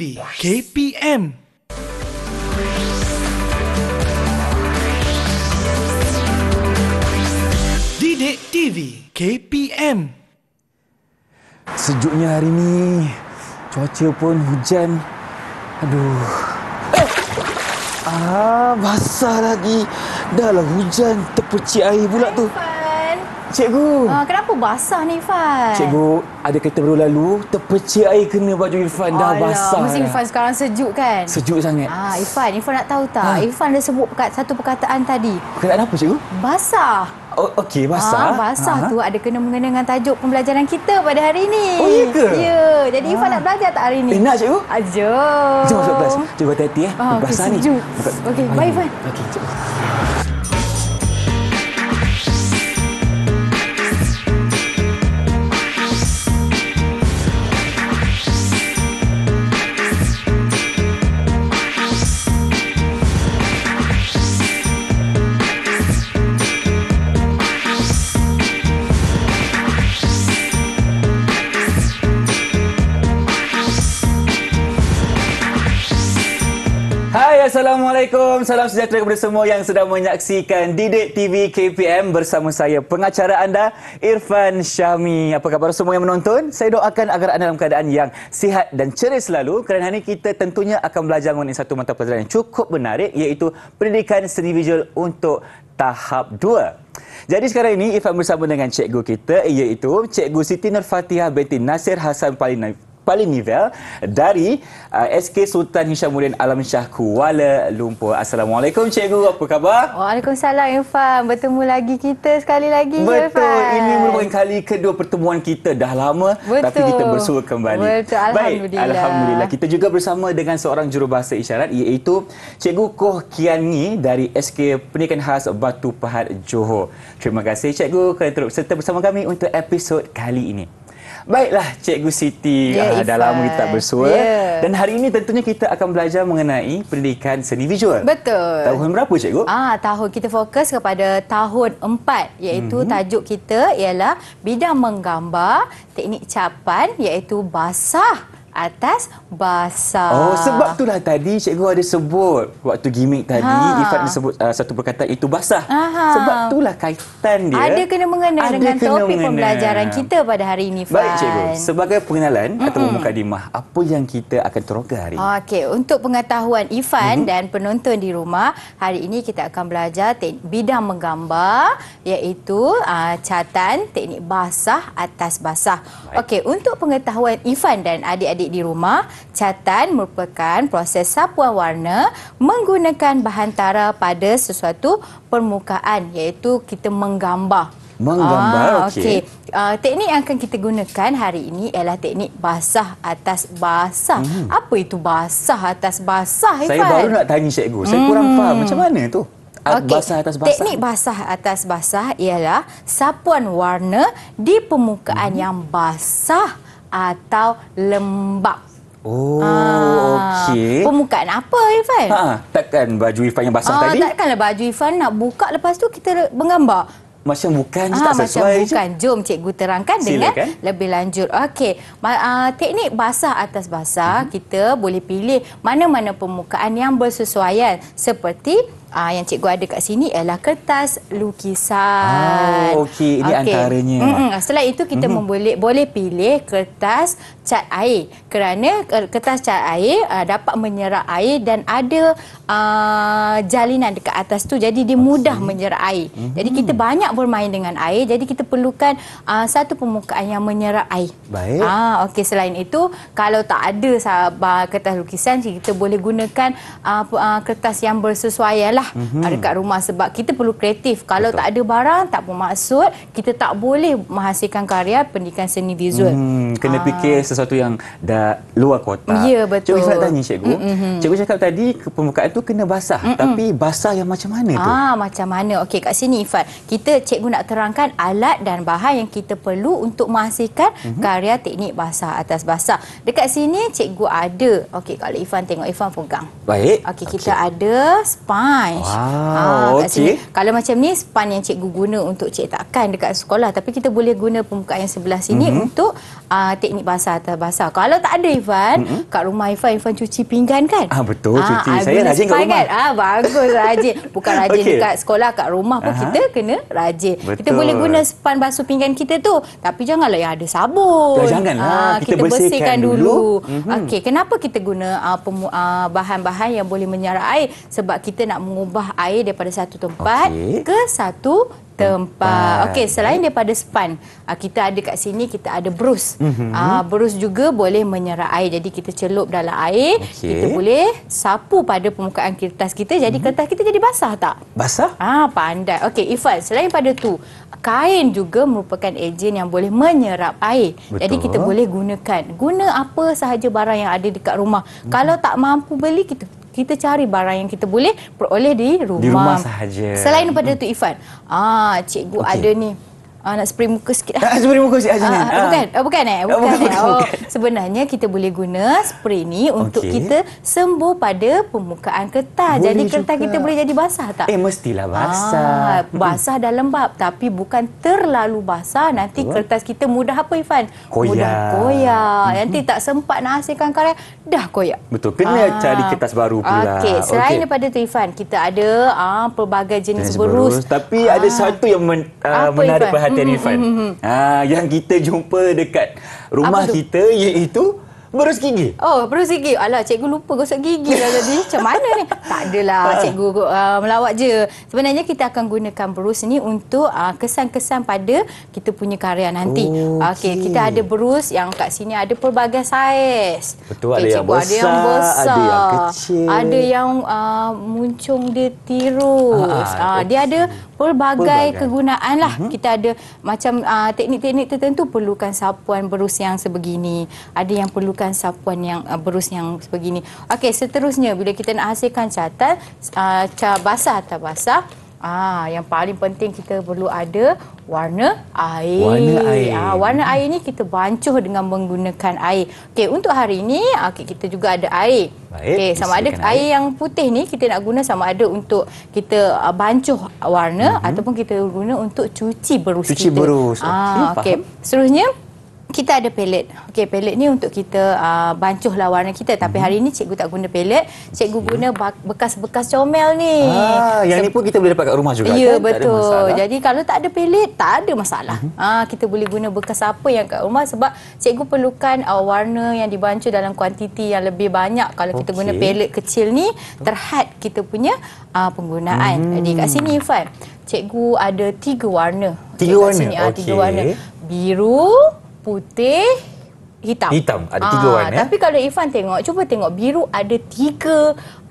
TV KPM Didik TV KPM Sejuknya hari ni Cuaca pun hujan Aduh eh, Ah, basah lagi. Dah lah hujan terpercik air pula tu. Cikgu. Ah, kenapa basah ni Irfan? Cikgu, ada kereta baru lalu, terpecik air kena baju Irfan. Dah basah. Mesti Irfan sekarang sejuk kan? Sejuk sangat. Ah, Irfan, Irfan nak tahu tak? Ha? Irfan dah sebut satu perkataan tadi. Perkataan apa cikgu? Basah. Oh, Okey, basah. Ah, basah ha? tu ada kena mengena dengan tajuk pembelajaran kita pada hari ini. Oh, iya ke? Ya. Yeah. Jadi ha? Irfan nak belajar tak hari ini? Eh, nak cikgu. Ajo. jom. Jom masuk kelas. Cikgu hati-hati eh. Ah, basah okay, ni. Sejuk. Okey, bye Irfan. Okey, cikgu. Hai Assalamualaikum, salam sejahtera kepada semua yang sedang menyaksikan Didik TV KPM bersama saya pengacara anda Irfan Syami. Apa khabar semua yang menonton? Saya doakan agar anda dalam keadaan yang sihat dan ceria selalu kerana hari ini kita tentunya akan belajar mengenai satu mata pelajaran yang cukup menarik iaitu pendidikan seni visual untuk tahap 2. Jadi sekarang ini Irfan bersama dengan cikgu kita iaitu Cikgu Siti Nurfatihah binti Nasir Hasan Palina paling nivel dari uh, SK Sultan Hishamuddin Alam Shah Kuala Lumpur. Assalamualaikum Cikgu, apa khabar? Waalaikumsalam Irfan, bertemu lagi kita sekali lagi Betul, Irfan. ini merupakan kali kedua pertemuan kita dah lama Betul. tapi kita bersua kembali. Betul, Alhamdulillah. Baik, Alhamdulillah. Kita juga bersama dengan seorang jurubahasa isyarat iaitu Cikgu Koh Kiani dari SK Pendidikan Khas Batu Pahat Johor. Terima kasih Cikgu kerana terus serta bersama kami untuk episod kali ini. Baiklah Cikgu Siti yeah, uh, ah, dalam kita tak bersua yeah. dan hari ini tentunya kita akan belajar mengenai pendidikan seni visual. Betul. Tahun berapa Cikgu? Ah tahun kita fokus kepada tahun 4 iaitu mm -hmm. tajuk kita ialah bidang menggambar teknik capan iaitu basah atas basah. Oh, sebab itulah tadi cikgu ada sebut waktu gimmick tadi, ha. Ifat sebut uh, satu perkataan itu basah. Aha. Sebab itulah kaitan dia. Ada kena mengena ada dengan kena topik mengena. pembelajaran kita pada hari ini, Fan. Baik, cikgu. Sebagai pengenalan mm -mm. atau mukadimah, apa yang kita akan teroka hari ini? Okey, untuk pengetahuan Ifan mm -hmm. dan penonton di rumah, hari ini kita akan belajar bidang menggambar iaitu uh, catan teknik basah atas basah. Okey, untuk pengetahuan Ifan dan adik-adik adik di rumah, catan merupakan proses sapuan warna menggunakan bahan tara pada sesuatu permukaan iaitu kita menggambar. Menggambar, ah, okey. Okay. Uh, ah, teknik yang akan kita gunakan hari ini ialah teknik basah atas basah. Hmm. Apa itu basah atas basah, Ifan? Saya baru nak tanya cikgu. Saya hmm. kurang mhm. faham macam mana itu? Okay. Basah atas basah. Teknik basah atas basah ialah sapuan warna di permukaan hmm. yang basah hmm atau lembap. Oh, ah, okey. Pemukaan apa, Irfan? Ha, takkan baju Irfan yang basah ha, tadi? Takkanlah baju Irfan nak buka lepas tu kita menggambar. Macam bukan je, ha, tak macam sesuai Macam bukan. Je. Jom cikgu terangkan dengan lebih lanjut. Okey, uh, teknik basah atas basah, mm -hmm. kita boleh pilih mana-mana pemukaan yang bersesuaian. Seperti... Ah uh, yang cikgu ada kat sini ialah kertas lukisan. Oh okey ini okay. antaranya. Mm -mm. Selain itu kita mm -hmm. boleh boleh pilih kertas cat air kerana kertas cat air uh, dapat menyerap air dan ada uh, jalinan dekat atas tu jadi dia mudah menyerap air. Mm -hmm. Jadi kita banyak bermain dengan air jadi kita perlukan uh, satu permukaan yang menyerap air. Baik. Ah uh, okey selain itu kalau tak ada sahabat, kertas lukisan kita boleh gunakan uh, uh, kertas yang bersesuaianlah mm -hmm. dekat rumah sebab kita perlu kreatif. Kalau Betul. tak ada barang tak bermaksud kita tak boleh menghasilkan karya pendidikan seni visual. Mm, kena uh, fikir sesuai sesuatu yang dah luar kota. Ya, betul. Cikgu saya tanya Cikgu. Mm -hmm. Cikgu cakap tadi pembukaan tu kena basah. Mm -hmm. Tapi basah yang macam mana tu? Ah, macam mana? Okey, kat sini Ifat. Kita Cikgu nak terangkan alat dan bahan yang kita perlu untuk menghasilkan mm -hmm. karya teknik basah atas basah. Dekat sini Cikgu ada. Okey, kalau Ifan tengok, Ifan pegang. Baik. Okey, kita ada sponge. Wow, ah, okey. Kalau macam ni, sponge yang Cikgu guna untuk cetakan dekat sekolah. Tapi kita boleh guna pembukaan yang sebelah sini mm -hmm. untuk uh, teknik basah atas basah. Kalau tak ada Ivan, mm-hmm. kat rumah Ivan Ivan cuci pinggan kan? Ah betul, ah, cuci. Ah, Saya rajin kat rumah. Ah bagus rajin. Bukan rajin okay. dekat sekolah, kat rumah pun Aha. kita kena rajin. Betul. Kita boleh guna span basuh pinggan kita tu, tapi janganlah yang ada sabun. Ya, janganlah. Ah, kita, kita bersihkan, bersihkan dulu. Mm-hmm. Okey, kenapa kita guna ah, pemu- ah, bahan-bahan yang boleh menyerap air? Sebab kita nak mengubah air daripada satu tempat okay. ke satu tempat. Okey, selain daripada span, ah, kita ada kat sini kita ada brus. Mhm. Ah mm-hmm. brus juga boleh menyerap air. Jadi kita celup dalam air, okay. kita boleh sapu pada permukaan kertas kita. Jadi mm-hmm. kertas kita jadi basah tak? Basah? Ah pandai. Okey, Ifan, selain pada tu, kain juga merupakan ejen yang boleh menyerap air. Betul. Jadi kita boleh gunakan. Guna apa sahaja barang yang ada dekat rumah. Mm-hmm. Kalau tak mampu beli kita kita cari barang yang kita boleh peroleh di rumah. Di rumah sahaja. Selain daripada hmm. tu Ifan, ah cikgu okay. ada ni Uh, nak spray muka sikit lah. Uh, spray muka sikit macam uh, uh, bukan, uh, bukan eh? Bukan, eh. bukan, eh? Oh, Sebenarnya kita boleh guna spray ni untuk okay. kita sembuh pada permukaan kertas. Boleh jadi kertas kita boleh jadi basah tak? Eh, mestilah basah. Uh, basah dan lembab. Tapi bukan terlalu basah. Nanti Betul. kertas kita mudah apa, Ifan? Koyak. Mudah koyak. Mhm. Nanti tak sempat nak hasilkan karya, dah koyak. Betul. Kena uh, cari kertas baru pula. Okey. Selain okay. daripada itu, Ifan, kita ada uh, pelbagai jenis, jenis berus. berus. Tapi uh, ada satu yang men, uh, menarik perhatian perhatian hmm, Irfan. Ha, yang kita jumpa dekat rumah kita iaitu Berus gigi? Oh, berus gigi. Alah, cikgu lupa gosok gigi lah tadi. Macam mana ni? Tak adalah, ah. cikgu uh, ah, melawat je. Sebenarnya, kita akan gunakan berus ni untuk ah, kesan-kesan uh, pada kita punya karya nanti. Okey, okay, kita ada berus yang kat sini ada pelbagai saiz. Betul, okay, ada, yang besar, ada yang besar, ada yang kecil. Ada yang uh, muncung dia tirus. Uh, uh, dia ada pelbagai, pelbagai. kegunaan lah. Uh mhm. -huh. Kita ada macam teknik-teknik uh, tertentu perlukan sapuan berus yang sebegini. Ada yang perlu bukan sapuan yang uh, berus yang sebegini. Okey, seterusnya bila kita nak hasilkan catan uh, cat basah atau basah Ah, yang paling penting kita perlu ada warna air. Warna ah, air. Ah, warna air ni kita bancuh dengan menggunakan air. Okey, untuk hari ini, ah, okay, kita juga ada air. Okey, sama ada air. air yang putih ni kita nak guna sama ada untuk kita uh, bancuh warna mm-hmm. ataupun kita guna untuk cuci berus cuci kita. berus. Ah, okey. Seterusnya, kita ada pelet. Okey, pelet ni untuk kita uh, bancuhlah warna kita. Tapi mhm. hari ni cikgu tak guna pelet. Cikgu ya. guna bekas-bekas comel ni. Ah, yang so, ni pun kita boleh dapat kat rumah juga ya, kan? betul. Jadi kalau tak ada pelet tak ada masalah. Uh mhm. ah, -huh. kita boleh guna bekas apa yang kat rumah sebab cikgu perlukan uh, warna yang dibancuh dalam kuantiti yang lebih banyak. Kalau kita guna pelet kecil ni, terhad kita punya uh, penggunaan. Hmm. Jadi kat sini, Ifan, cikgu ada tiga warna. Tiga warna? Sini, okay. uh, tiga warna. Biru putih hitam. Hitam ada tiga Aa, ah, warna. Eh? Tapi ya? kalau Ifan tengok, cuba tengok biru ada tiga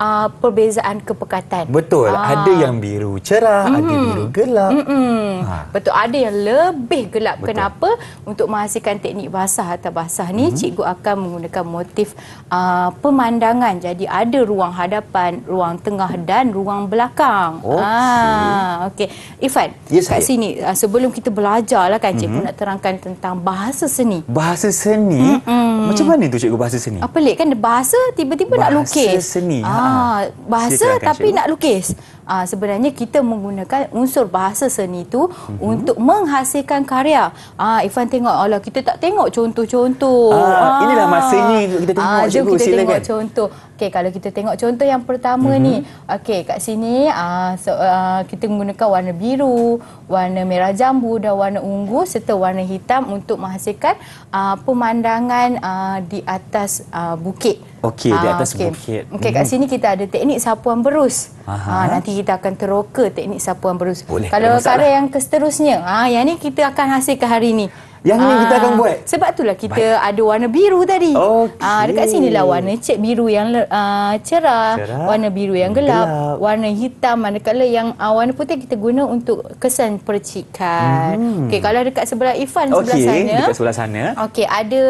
uh, perbezaan kepekatan. Betul. Aa. Ah. Ada yang biru cerah, mm. ada biru gelap. Ha. Betul. Ada yang lebih gelap. Betul. Kenapa? Untuk menghasilkan teknik basah atau basah ni, mm. cikgu akan menggunakan motif uh, pemandangan. Jadi ada ruang hadapan, ruang tengah dan ruang belakang. Ah, Okey. Okay. Ifan, yes, kat sini sebelum kita belajarlah kan cikgu mm. nak terangkan tentang bahasa seni. Bahasa seni seni mm-hmm. macam mana tu cikgu bahasa seni apa pelik kan bahasa tiba-tiba nak lukis bahasa seni ha. ah, bahasa tapi cikgu. nak lukis uh, sebenarnya kita menggunakan unsur bahasa seni itu mm-hmm. untuk menghasilkan karya. Ah uh, Ifan tengok Allah kita tak tengok contoh-contoh. Uh, uh, inilah masanya kita tengok uh, cikgu kita silakan. tengok contoh. Okey kalau kita tengok contoh yang pertama mm-hmm. ni. Mhm. Okey kat sini uh, so, uh, kita menggunakan warna biru, warna merah jambu dan warna ungu serta warna hitam untuk menghasilkan uh, pemandangan uh, di atas uh, bukit. Okey, di ah, atas okay. bukit. Okey, kat hmm. sini kita ada teknik sapuan berus. Ha, nanti kita akan teroka teknik sapuan berus. Boleh, Kalau cara yang seterusnya, ha, ah, yang ni kita akan hasilkan hari ini. Yang ni kita akan buat? Sebab itulah kita Baik. ada warna biru tadi. Okay. Ha, dekat sini lah warna cek biru yang uh, cerah, cerah, warna biru yang gelap, gelap. warna hitam. Manakala yang uh, warna putih kita guna untuk kesan percikan. Hmm. Okey, kalau dekat sebelah Ifan, okay. sebelah sana. Okey, dekat sebelah sana. Okey, ada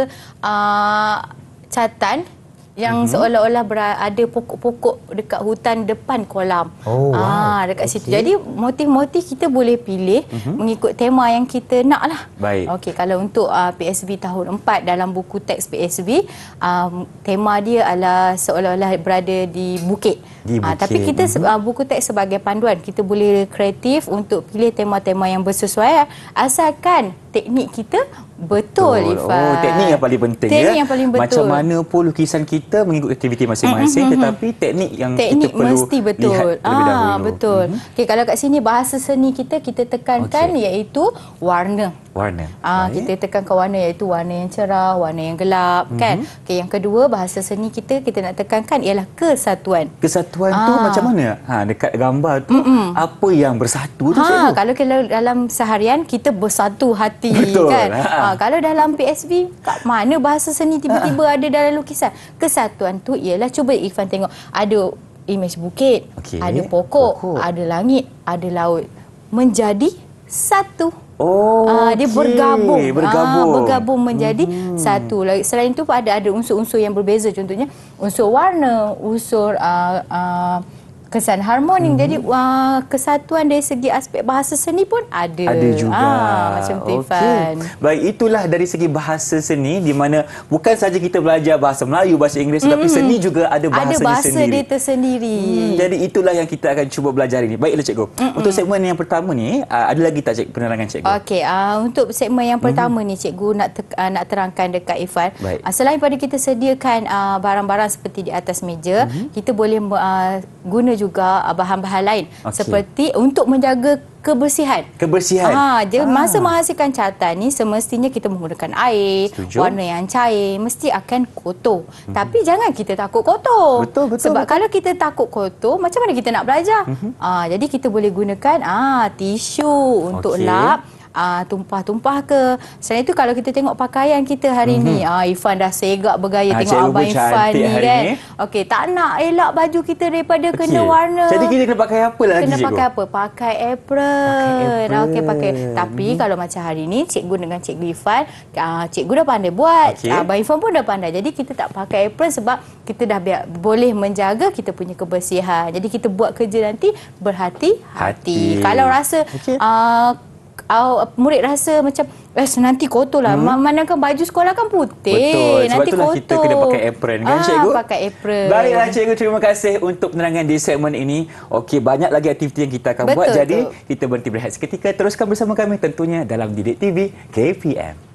uh, catan yang mm-hmm. seolah-olah ada pokok-pokok dekat hutan depan kolam. Oh, ah, wow. dekat okay. situ. Jadi motif-motif kita boleh pilih mm-hmm. mengikut tema yang kita nak lah. Baik. Okey, kalau untuk uh, ah, PSB tahun 4 dalam buku teks PSB, um, ah, tema dia adalah seolah-olah berada di bukit. Di bukit. Uh, tapi kita mm-hmm. uh, buku teks sebagai panduan, kita boleh kreatif untuk pilih tema-tema yang bersesuaian asalkan teknik kita Betul, oh, Ifan. Oh, teknik yang paling penting. Teknik ya? yang paling betul. Macam mana pun lukisan kita mengikut aktiviti masing-masing, mm -hmm. tetapi mm-hmm. teknik yang teknik kita perlu mesti betul. lihat ah, dahulu. Mm-hmm. Betul. Mm -hmm. okay, kalau kat sini, bahasa seni kita, kita tekankan okay. iaitu warna. Warna. Ah, kita tekankan warna iaitu warna yang cerah, warna yang gelap. Mm -hmm. kan? Okay, yang kedua, bahasa seni kita, kita nak tekankan ialah kesatuan. Kesatuan ah. tu macam mana? Ha, dekat gambar tu, mm -mm. apa yang bersatu tu? Ha, kalau dalam seharian, kita bersatu hati. Betul. Kan? Ha, ha. Ah, Ah, kalau dalam PSB, kat mana bahasa seni tiba-tiba ah. ada dalam lukisan kesatuan tu ialah cuba Irfan tengok ada imej bukit okay. ada pokok, pokok ada langit ada laut menjadi satu Oh, uh, dia okay. bergabung bergabung. Uh, bergabung menjadi mm -hmm. satu lagi. Selain itu ada ada unsur-unsur yang berbeza contohnya unsur warna, unsur uh, uh, kesan harmoni hmm. jadi uh, kesatuan dari segi aspek bahasa seni pun ada ada juga ah, macam okay. Tifan baik itulah dari segi bahasa seni di mana bukan saja kita belajar bahasa Melayu bahasa Inggeris hmm. tapi mhm. seni juga ada bahasa sendiri ada bahasa sendiri. dia tersendiri hmm. jadi itulah yang kita akan cuba belajar ini baiklah cikgu hmm. untuk segmen yang pertama ni uh, ada lagi tak cikgu penerangan cikgu okey uh, untuk segmen yang pertama hmm. ni cikgu nak te- uh, ah, nak terangkan dekat Ifan baik. Uh, selain pada kita sediakan uh, barang-barang seperti di atas meja hmm. kita boleh uh, guna juga ah, bahan-bahan lain okay. seperti untuk menjaga kebersihan. Kebersihan. Ha, dia ah. masa menghasilkan catatan ni semestinya kita menggunakan air, Setuju. warna yang cair, mesti akan kotor. Mm -hmm. Tapi jangan kita takut kotor. Betul, betul. Sebab betul. kalau kita takut kotor, macam mana kita nak belajar? Mm -hmm. ha, jadi kita boleh gunakan ah ha, tisu untuk okay. lap uh, tumpah-tumpah ke. Selain itu kalau kita tengok pakaian kita hari mm-hmm. ni, uh, Ifan dah segak bergaya ha, tengok Cik abang Ifan ni kan. okay, tak nak elak baju kita daripada okay. kena warna. Jadi kita kena pakai apa lagi? Kena pakai apa? Pakai apron. apron. Okey, pakai. Tapi mm-hmm. kalau macam hari ni cikgu dengan cikgu Ifan, uh, cikgu dah pandai buat, okay. abang Ifan pun dah pandai. Jadi kita tak pakai apron sebab kita dah biar, boleh menjaga kita punya kebersihan. Jadi kita buat kerja nanti berhati-hati. Hati. Kalau rasa okay. uh, uh, murid rasa macam eh nanti kotor lah. Hmm. Mana kan baju sekolah kan putih. Betul. Sebab nanti itulah kotor. kita kena pakai apron kan ah, cikgu? Pakai apron. Baiklah cikgu. Terima kasih untuk penerangan di segmen ini. Okey banyak lagi aktiviti yang kita akan betul, buat. Jadi kita berhenti berehat seketika. Teruskan bersama kami tentunya dalam Didik TV KPM.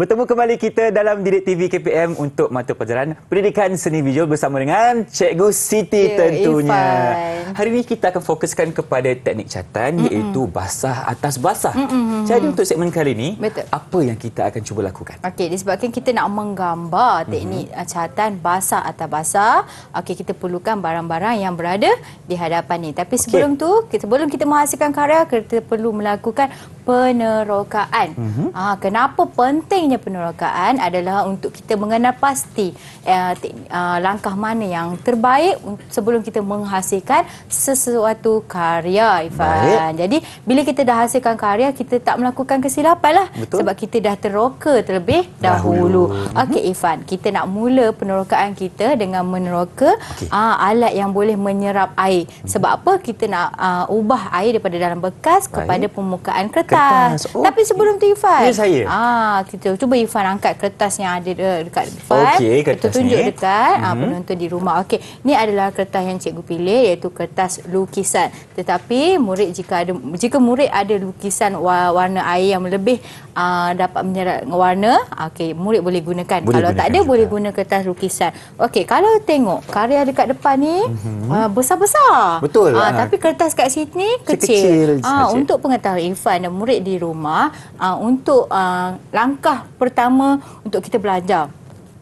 Bertemu kembali kita dalam Didik TV KPM untuk mata pelajaran pendidikan seni visual bersama dengan Cikgu Siti yeah, tentunya. Ifan. Hari ini kita akan fokuskan kepada teknik catan mm -mm. iaitu basah atas basah. Mm -mm. Jadi untuk segmen kali ini, Betul. apa yang kita akan cuba lakukan? Okey, disebabkan kita nak menggambar mm-hmm. teknik mm -hmm. Uh, catan basah atas basah, okey kita perlukan barang-barang yang berada di hadapan ni. Tapi sebelum okay. tu, kita, sebelum kita menghasilkan karya, kita perlu melakukan penerokaan. Mm-hmm. Ha, kenapa pentingnya penerokaan adalah untuk kita mengenal pasti uh, langkah mana yang terbaik sebelum kita menghasilkan sesuatu karya, Ifan. Baik. Jadi, bila kita dah hasilkan karya, kita tak melakukan kesilapan lah. Betul. Sebab kita dah teroka terlebih dahulu. dahulu. Okey, mhm. Ifan. Kita nak mula penerokaan kita dengan meneroka okay. uh, ah, alat yang boleh menyerap air. Sebab apa? Kita nak uh, ubah air daripada dalam bekas kepada Baik. permukaan kertas. kertas kertas. Okay. Tapi sebelum tu Ifan. Ini ya, saya. Ah, kita cuba Ifan angkat kertas yang ada dekat Ifan. Okey, kertas Kita tunjuk dekat mm -hmm. penonton di rumah. Okey, ni adalah kertas yang cikgu pilih iaitu kertas lukisan. Tetapi murid jika ada jika murid ada lukisan warna air yang lebih uh, dapat menyerat dengan warna okey murid boleh gunakan boleh kalau gunakan tak ada juga. boleh guna kertas lukisan okey kalau tengok karya dekat depan ni mhm. ah, besar-besar mm -hmm. uh, betul uh, tapi kertas kat sini kecil ah uh, untuk pengetahuan Irfan dan murid di rumah uh, untuk uh, langkah pertama untuk kita belajar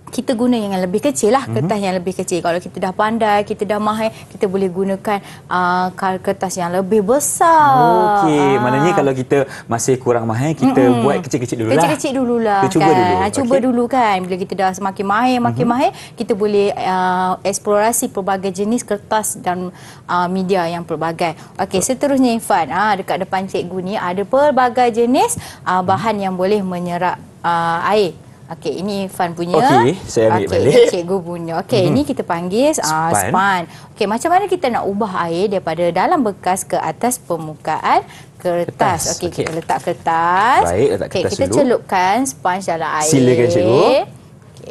kita guna yang lebih kecil lah kertas mm-hmm. yang lebih kecil kalau kita dah pandai kita dah mahir kita boleh gunakan uh, kertas yang lebih besar okey uh. maknanya kalau kita masih kurang mahir kita mm-hmm. buat kecil-kecil dulu lah. kecil-kecil dululah kita cuba kan? dulu ah, cuba okay. dulu kan bila kita dah semakin mahir makin mm-hmm. mahir kita boleh uh, eksplorasi pelbagai jenis kertas dan uh, media yang pelbagai okey so. seterusnya Irfan uh, dekat depan cikgu ni ada pelbagai jenis uh, bahan mm-hmm. yang boleh menyerap uh, air Okey, ini Fan punya. Okey, saya ambil okay, balik. Cikgu punya. Okey, mhm. ini kita panggil ah, span. Uh, span. Okey, macam mana kita nak ubah air daripada dalam bekas ke atas permukaan kertas. Okey, okay. kita letak kertas. Baik, letak kertas okay, kita dulu. celupkan span dalam air. Silakan cikgu. Okey,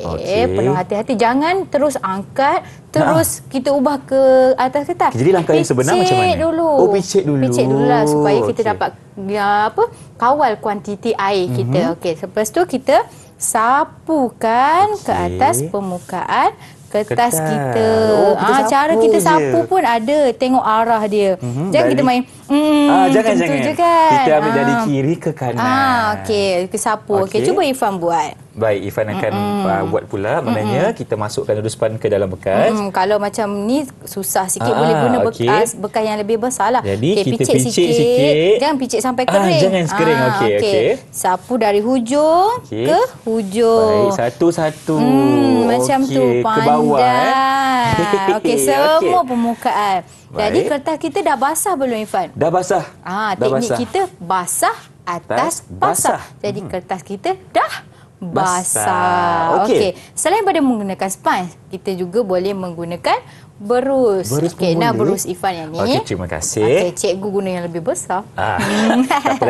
okay. penuh hati-hati jangan terus angkat, terus nah. kita ubah ke atas kertas. Jadi langkah yang sebenar macam mana? Dulu. Oh, picit dulu. Picit dulu lah supaya kita okay. dapat ya, apa? Kawal kuantiti air mm-hmm. kita. Mhm. Okey, selepas tu kita sapukan okay. ke atas permukaan kertas, kertas. kita. Oh, ah, kita ha, cara kita sapu je. pun ada. Tengok arah dia. Mm-hmm. Jangan Dari. kita main. Mm, ah, jangan, jangan. kan? Kita ambil ha. dari ah. kiri ke kanan. Ah, Okey, kita sapu. Okey, okay. cuba Ifan buat. Baik, Ifan akan mm-hmm. uh, buat pula maknanya mm-hmm. kita masukkan rusepan ke dalam bekas. Mm, kalau macam ni susah sikit ah, boleh guna okay. bekas bekas yang lebih besar lah. Jadi okay, kita picit, picit sikit. sikit. Jangan picit sampai kering. Ah, jangan ah, kering. Ah, okey, Okay. Sapu dari hujung okay. ke hujung. Baik, satu-satu. Mm, macam tu panjang. Ke bawah. Eh. semua okay. permukaan. Jadi kertas kita dah basah belum Ifan? Dah basah. Ah, teknik basah. kita basah atas basah. basah. Jadi kertas kita dah basah. basah. Okey. Okay. Selain pada menggunakan sponge, kita juga boleh menggunakan berus. berus Okey, nah berus Ifan yang ni. Okey, terima kasih. Okey, cikgu guna yang lebih besar. Ah.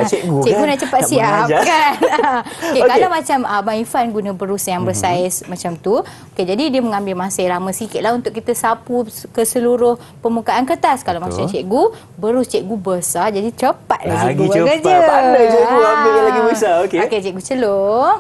cikgu, cikgu kan? nak cepat tak siap kan. Okey, okay. kalau macam abang Ifan guna berus yang mhm. bersaiz mm -hmm. macam tu. Okey, jadi dia mengambil masa yang lama lah untuk kita sapu ke seluruh permukaan kertas. Kalau Betul. macam cikgu, berus cikgu besar jadi cepat lah lagi cikgu cepat. kerja. Lagi cepat. Pandai cikgu ah. ambil yang lagi besar. Okey. Okey, cikgu celup.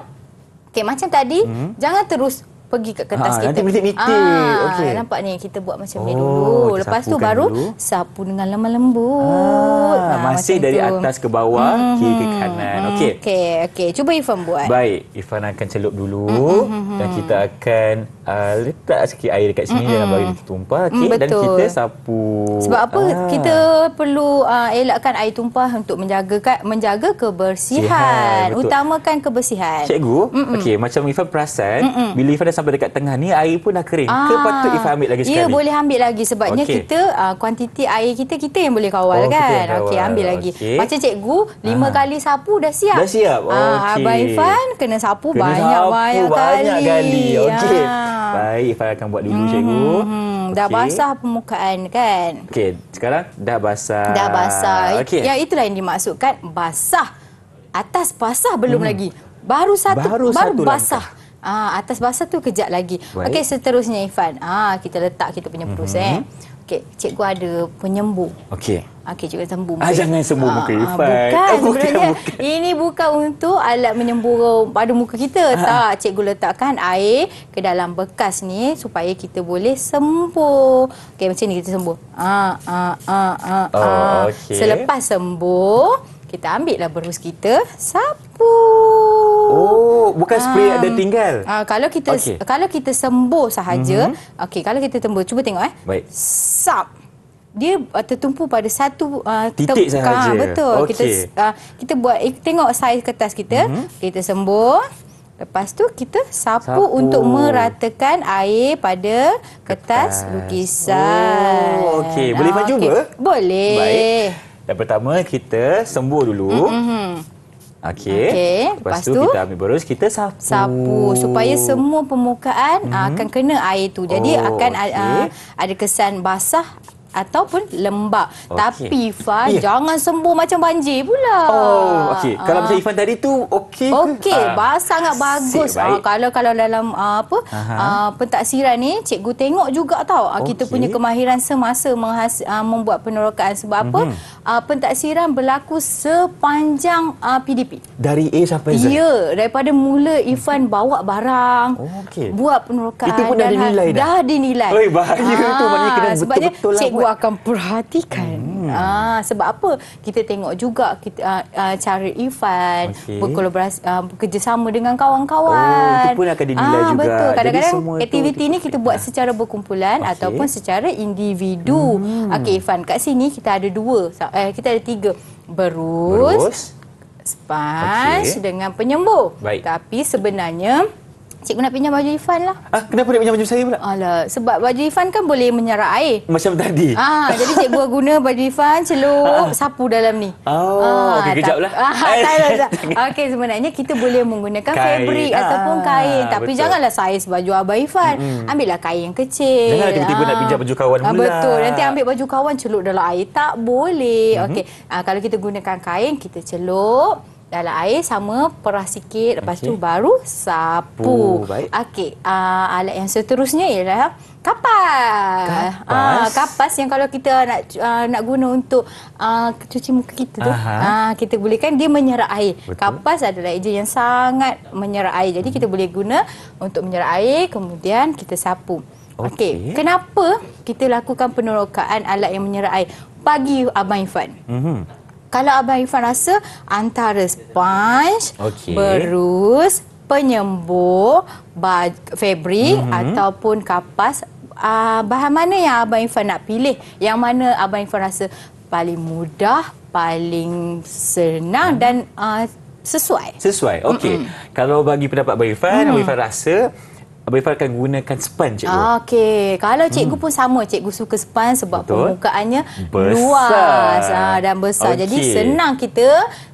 Okey, macam tadi, hmm. jangan terus pergi ke kertas ha, kita. Nanti mesti mitik. Ah, okey. Nampak ni kita buat macam ni oh, dulu. Lepas tu kan baru dulu. sapu dengan lemah lembut. Ha, ha, masih dari itu. atas ke bawah, hmm, kiri ke hmm, hmm. kanan. Okey. Okey, okey. Cuba Ifan buat. Baik, Ifan akan celup dulu hmm, hmm, hmm, hmm dan kita akan uh, letak sikit air dekat sini hmm, dalam bagi tumpah. Okey, hmm, dan kita sapu. Sebab apa? Ha. Kita perlu uh, elakkan air tumpah untuk menjaga menjaga kebersihan. Sihat, Utamakan kebersihan. Cikgu, hmm, okey, hmm. macam Ifan perasan hmm, hmm. bila Ifan sampai dekat tengah ni air pun dah kering. Ah, ke patut Ifah ambil lagi ya, sekali? Ya, boleh ambil lagi sebabnya okay. kita uh, kuantiti air kita kita yang boleh kawal oh, kan. Okey, ambil okay. lagi. Macam cikgu lima ah. kali sapu dah siap. Dah siap. Oh, ah, okay. Ifan kena sapu banyak banyak, banyak kali. kali. Okey. Ah. Baik, Ifan akan buat dulu hmm, cikgu. Hmm, okay. Hmm. Dah basah permukaan kan? Okey, sekarang dah basah. Dah basah. Okay. Ya, itulah yang dimaksudkan basah. Atas basah belum hmm. lagi. Baru satu baru, baru satu basah. Langkah. Ah atas bahasa tu kejap lagi. Okey seterusnya Ifan. Ah kita letak kita punya perus mm -hmm. eh. Okey, cikgu ada penyembuh. Okey. Okey juga sembuh. Ah jangan sembuh muka ah, ah, Ifan. Bukan, oh, bukan, bukan. Ini bukan untuk alat menyembuh pada muka kita. Ha. Tak, cikgu letakkan air ke dalam bekas ni supaya kita boleh sembuh. Okey macam ni kita sembuh. Ah ah ah ah. Oh, Selepas sembuh, kita ambil lah berus kita. Sap Oh, bukan spray um, ah. dan tinggal. Uh, kalau kita okay. kalau kita sembuh sahaja, mm-hmm. okey, kalau kita tembus, mhm. cuba tengok eh. Baik. Sap. Dia uh, tertumpu pada satu uh, titik sahaja. Ha, betul. Okay. Kita uh, kita buat eh, tengok saiz kertas kita, mm-hmm. kita sembuh. Lepas tu kita sapu, sapu untuk meratakan air pada kertas, kertas. lukisan. Oh, okey. Boleh maju okay. Boleh. Baik. Yang pertama kita sembuh dulu. Mm-hmm. Okey. Okay. Lepas, Lepas tu, tu kita ambil berus, kita sapu. Sapu supaya semua permukaan mm -hmm. akan kena air tu. Jadi oh, akan ah, okay. uh, ah, ada kesan basah ataupun lembab. Okay. Tapi Ifan yeah. jangan sembuh macam banjir pula. Oh, okey. Uh. Kalau macam Ifan tadi tu okey Okey, uh. basah sangat bagus. Uh, kalau kalau dalam uh, apa uh -huh. uh, pentaksiran ni cikgu tengok juga tau. Uh, okay. Kita punya kemahiran semasa menghas, uh, membuat penerokaan sebab mm -hmm. apa? Mhm uh, pentaksiran berlaku sepanjang uh, PDP. Dari A sampai Z? Ya, daripada mula Ifan bawa barang, oh, okay. buat penerokaan. Itu pun dah dinilai dah? Dah dinilai. Oh, bahaya ha, ah, itu maknanya kena betul-betul lah cikgu buat. akan perhatikan. Hmm. Ah, sebab apa? Kita tengok juga kita, uh, uh, cara Ifan okay. berkolaborasi, uh, bekerjasama dengan kawan-kawan. Oh, itu pun akan dinilai ah, juga. Betul. Kadang-kadang aktiviti ini kita buat secara berkumpulan okay. ataupun secara individu. Hmm. Okey, Ifan, kat sini kita ada dua eh, kita ada tiga berus, berus. spons okay. dengan penyembuh Baik. tapi sebenarnya Cikgu nak pinjam baju Ifan lah. Ah, kenapa nak pinjam baju saya pula? Alah, sebab baju Ifan kan boleh menyerap air. Macam tadi. Ah, jadi cikgu guna baju Ifan, celup, ah. sapu dalam ni. Oh, ah, okay, kejap lah. Ah, tak, tak, tak, tak. Okay, sebenarnya kita boleh menggunakan fabrik ah, ataupun kain. Tapi betul. janganlah saiz baju Abang Ifan. Mm-hmm. Ambillah kain yang kecil. Janganlah tiba-tiba ah. nak pinjam baju kawan ah, pula. Ah, betul, nanti ambil baju kawan celup dalam air. Tak boleh. Mm-hmm. Okay, ah, kalau kita gunakan kain, kita celup dalam air sama peras sikit lepas okay. tu baru sapu. Oh, Okey. Uh, alat yang seterusnya ialah kapas. Kapas. Uh, kapas yang kalau kita nak uh, nak guna untuk uh, cuci muka kita tu, uh, kita boleh kan dia menyerap air. Betul. Kapas adalah ejen yang sangat menyerap air. Jadi kita boleh guna untuk menyerap air kemudian kita sapu. Okey. Okay. Kenapa kita lakukan penerokaan alat yang menyerap air pagi Abang Ifan? Mhm. Kalau Abang Irfan rasa antara sponge, okay. berus, penyembur, fabric mm -hmm. ataupun kapas uh, bahan mana yang Abang Irfan nak pilih? Yang mana Abang Irfan rasa paling mudah, paling senang mm. dan uh, sesuai? Sesuai. Okey. Mm -mm. Kalau bagi pendapat Abang Irfan, mm. Abang Irfan rasa Abang Ifah akan gunakan span cikgu. Ah, okey. Kalau hmm. cikgu hmm. pun sama cikgu suka span sebab Betul. permukaannya besar. luas ah, dan besar. Okay. Jadi senang kita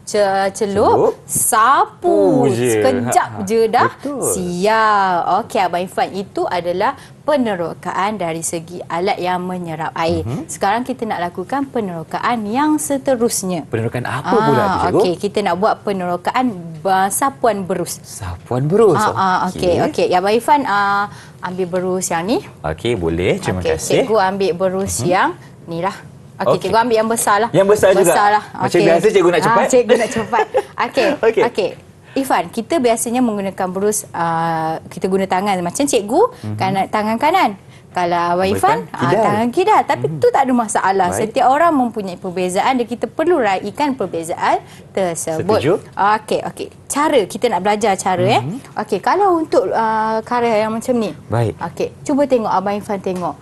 celup, celup. sapu oh, je. sekejap ha, ha. je dah Betul. siap. Okey Abang Ifah itu adalah penerokaan dari segi alat yang menyerap air. Mm-hmm. Sekarang kita nak lakukan penerokaan yang seterusnya. Penerokaan apa ah, pula cikgu? Okey, kita nak buat penerokaan uh, sapuan berus. Sapuan berus. Ah, ah, okey okey. Okay. Ya Abang Ifan uh, ah, ambil berus yang ni. Okey boleh. Terima okay, kasih. Cikgu ambil berus hmm. yang ni lah. Okey okay. cikgu ambil yang besar lah. Yang besar, besar juga. Besar lah. Okay. Macam biasa cikgu nak ah, cepat. Ah, cikgu nak cepat. okey. Okey. Okay. Ifan, kita biasanya menggunakan berus uh, kita guna tangan macam cikgu mm-hmm. kanan tangan kanan kalau Abang Irfan ah, tangan kidal tapi hmm. tu tak ada masalah Baik. setiap orang mempunyai perbezaan dan kita perlu raihkan perbezaan tersebut setuju okey okey cara kita nak belajar cara eh. hmm. eh okey kalau untuk uh, karya yang macam ni baik okey cuba tengok Abang Irfan tengok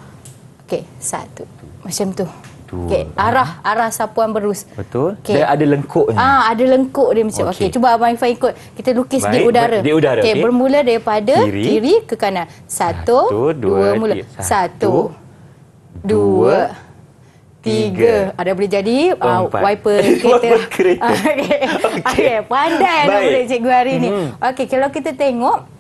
okey satu macam tu Betul. Okay. Arah arah sapuan berus. Betul. Okay. Dia ada lengkuknya. Ah, ada lengkuk dia macam. Okey, okay. cuba Abang Ifan ikut. Kita lukis Baik. di udara. Di udara. Okey, okay. bermula daripada kiri. kiri ke kanan. Satu, Satu dua, dua, mula. Tiga. Satu, dua, Tiga. tiga. Ada boleh jadi uh, wiper kereta. wiper Okey. Pandai Baik. anda boleh cikgu hari ni. Hmm. Okey, kalau kita tengok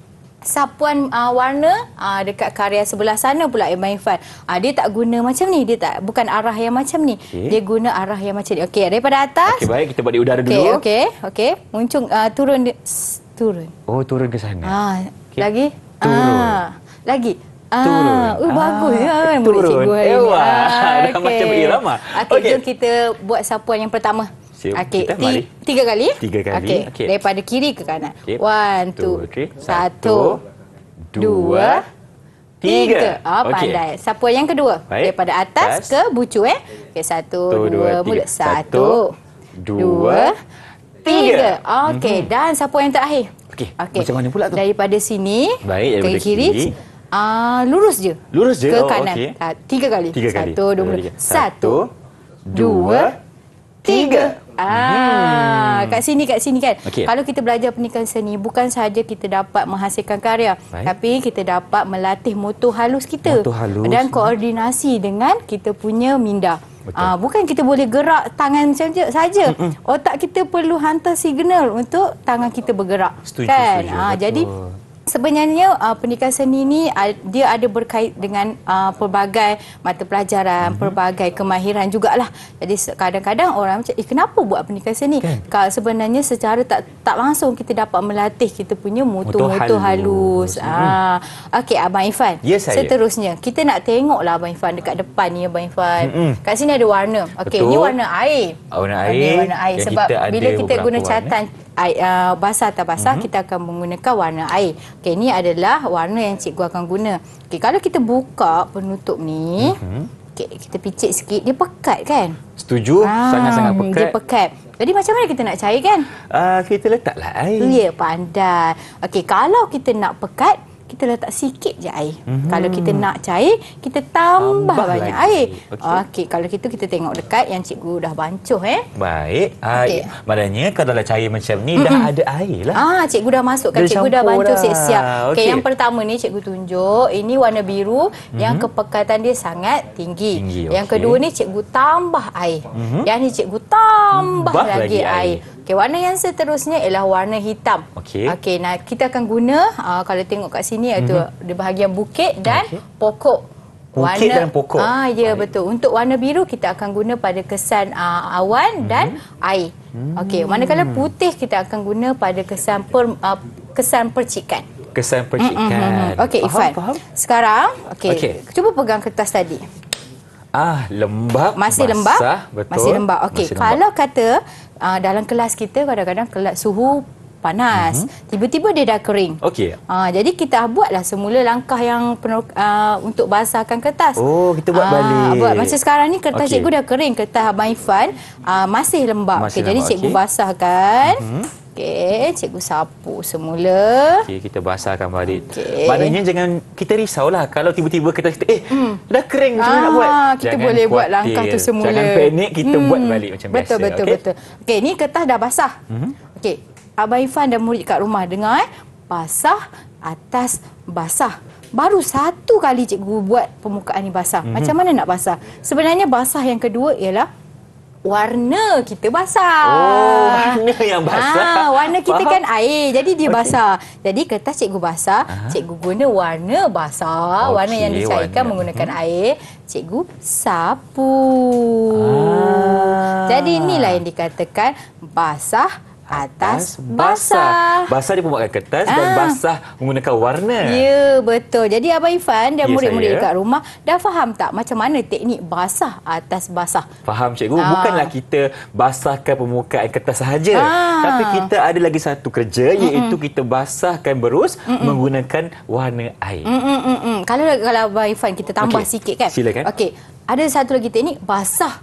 sapuan uh, warna uh, dekat karya sebelah sana pula Imam Ifan. Uh, ah, dia tak guna macam ni. Dia tak bukan arah yang macam ni. Okay. Dia guna arah yang macam ni. Okey, daripada atas. Okey, baik kita buat di udara okay, dulu. Okey, okey. okey. Muncung uh, turun turun. Oh, turun ke sana. uh, okay. lagi? Turun. Uh, lagi. Ah, uh, bagus ya ah, kan? boleh cikgu hari ni. Eh, ah, okay. macam irama. Okey, okay. jom kita buat sapuan yang pertama. Sim, okay. kita eh, mari. Tiga kali. Tiga kali. Okay. Okay. Daripada kiri ke kanan. Okay. One, two, two okay. satu, dua, dua tiga. tiga. Oh, pandai. Okay. Siapa yang kedua? Baik. Daripada atas Tas. ke bucu eh. Okay. Satu, satu, dua, tiga. Mula. Satu, dua, tiga. tiga. Okay. Mm-hmm. Dan siapa yang terakhir? Okay. okay. Macam mana pula tu? Daripada sini Baik, daripada ke kiri. kiri. Uh, lurus je. Lurus je? Ke oh, kanan. Okay. Ah, tiga kali. Tiga kali. Satu, dua, mula. Satu, dua, tiga. tiga. Ah, hmm. kat sini kat sini kan. Okay. Kalau kita belajar pernikahan seni bukan sahaja kita dapat menghasilkan karya Baik. tapi kita dapat melatih motor halus kita motor halus. dan hmm. koordinasi dengan kita punya minda. Aa, ah, bukan kita boleh gerak tangan saja saja. Otak kita perlu hantar signal untuk tangan kita bergerak. Setuju, kan? Ah jadi Sebenarnya uh, pendidikan seni ni uh, dia ada berkait dengan uh, pelbagai mata pelajaran, mm-hmm. pelbagai kemahiran jugalah. Jadi kadang-kadang orang macam, "Eh kenapa buat pendidikan seni?" Okay. Kalau sebenarnya secara tak tak langsung kita dapat melatih kita punya mutu-mutu halus. halus. Mhm. Ah. Okey Abang Ifan. Yes, seterusnya, saya. kita nak tengok lah, Abang Ifan dekat depan ni Abang Ifan. Mm-hmm. Kat sini ada warna. Okey, ni ah, warna air. Warna air. warna air sebab kita bila kita guna catan air, uh, ah, basah atau basah mm -hmm. kita akan menggunakan warna air. Okey ini adalah warna yang cikgu akan guna. Okey kalau kita buka penutup ni mm -hmm. okey kita picit sikit dia pekat kan? Setuju ah, sangat-sangat pekat. Dia pekat. Jadi macam mana kita nak cair kan? Uh, kita letaklah air. Ya pandai. Okey kalau kita nak pekat kita letak sikit je air. Mm-hmm. Kalau kita nak cair, kita tambah, tambah banyak lagi. air. Okey, okay, kalau gitu kita tengok dekat yang cikgu dah bancuh eh. Baik. Ah, okay. Uh, ya. maknanya kalau dah cair macam ni mm-hmm. dah ada air lah. Ah, cikgu dah masuk cikgu dah bancuh dah. siap-siap. Okey, okay, yang pertama ni cikgu tunjuk, ini warna biru mm-hmm. yang mhm. kepekatan dia sangat tinggi. tinggi okay. Yang kedua ni cikgu tambah air. Mm-hmm. Yang ni cikgu tambah, tambah lagi, lagi air. air. Okey, warna yang seterusnya ialah warna hitam. Okey. Okey, nah kita akan guna uh, kalau tengok kat sini iaitu mm -hmm. di bahagian bukit dan okay. pokok. Bukit warna, dan pokok. Ah, ya Baik. betul. Untuk warna biru kita akan guna pada kesan uh, awan mm -hmm. dan air. Mm -hmm. Okey, manakala putih kita akan guna pada kesan per, uh, kesan percikan. Kesan percikan. Mm -hmm. Okey, Ifan. Faham? Sekarang, okey. Okay. Cuba pegang kertas tadi. Ah, lembab. Masih basah, lembab? Betul. Masih lembab. Okey. Kalau kata uh, dalam kelas kita kadang-kadang kelas suhu panas mhm. tiba-tiba uh -huh. dia dah kering okey uh, jadi kita buatlah semula langkah yang penuh, ah, uh, untuk basahkan kertas oh kita buat uh, balik buat masa sekarang ni kertas okay. cikgu dah kering kertas abang Ifan uh, masih lembap, masih okay, lembap. jadi cikgu okay. basahkan uh mhm. -huh. Okey, cikgu sapu semula. Okey, kita basahkan balik. Okay. Maknanya jangan kita risau lah. kalau tiba-tiba kita eh hmm. dah kering macam mana nak buat? Ah, kita jangan boleh buat langkah tu semula. Jangan panik, kita hmm. buat balik macam betul, biasa. Betul okay? betul betul. Okey, ni kertas dah basah. Mm -hmm. Okey. Abang Ifan dan murid kat rumah dengar eh. Basah atas basah. Baru satu kali cikgu buat permukaan ni basah. Mm -hmm. Macam mana nak basah? Sebenarnya basah yang kedua ialah warna kita basah. Oh, warna yang basah. Ha, warna kita Faham. kan air. Jadi dia okay. basah. Jadi kertas cikgu basah, Aha. cikgu guna warna basah, okay, warna yang dicairkan menggunakan hmm. air, cikgu sapu. Ah. Jadi inilah yang dikatakan basah atas basah. Basah dia membuatkan kertas ah. dan basah menggunakan warna. Ya, betul. Jadi Abang Ifan dan ya, murid-murid ya, dekat rumah dah faham tak macam mana teknik basah atas basah? Faham cikgu. Ah. Bukanlah kita basahkan permukaan kertas sahaja. Ah. Tapi kita ada lagi satu kerja iaitu mm -mm. kita basahkan berus mm -mm. menggunakan warna air. Mm -mm -mm. Kalau kalau Abang Ifan kita tambah okay. sikit kan? Silakan. Okey, ada satu lagi teknik basah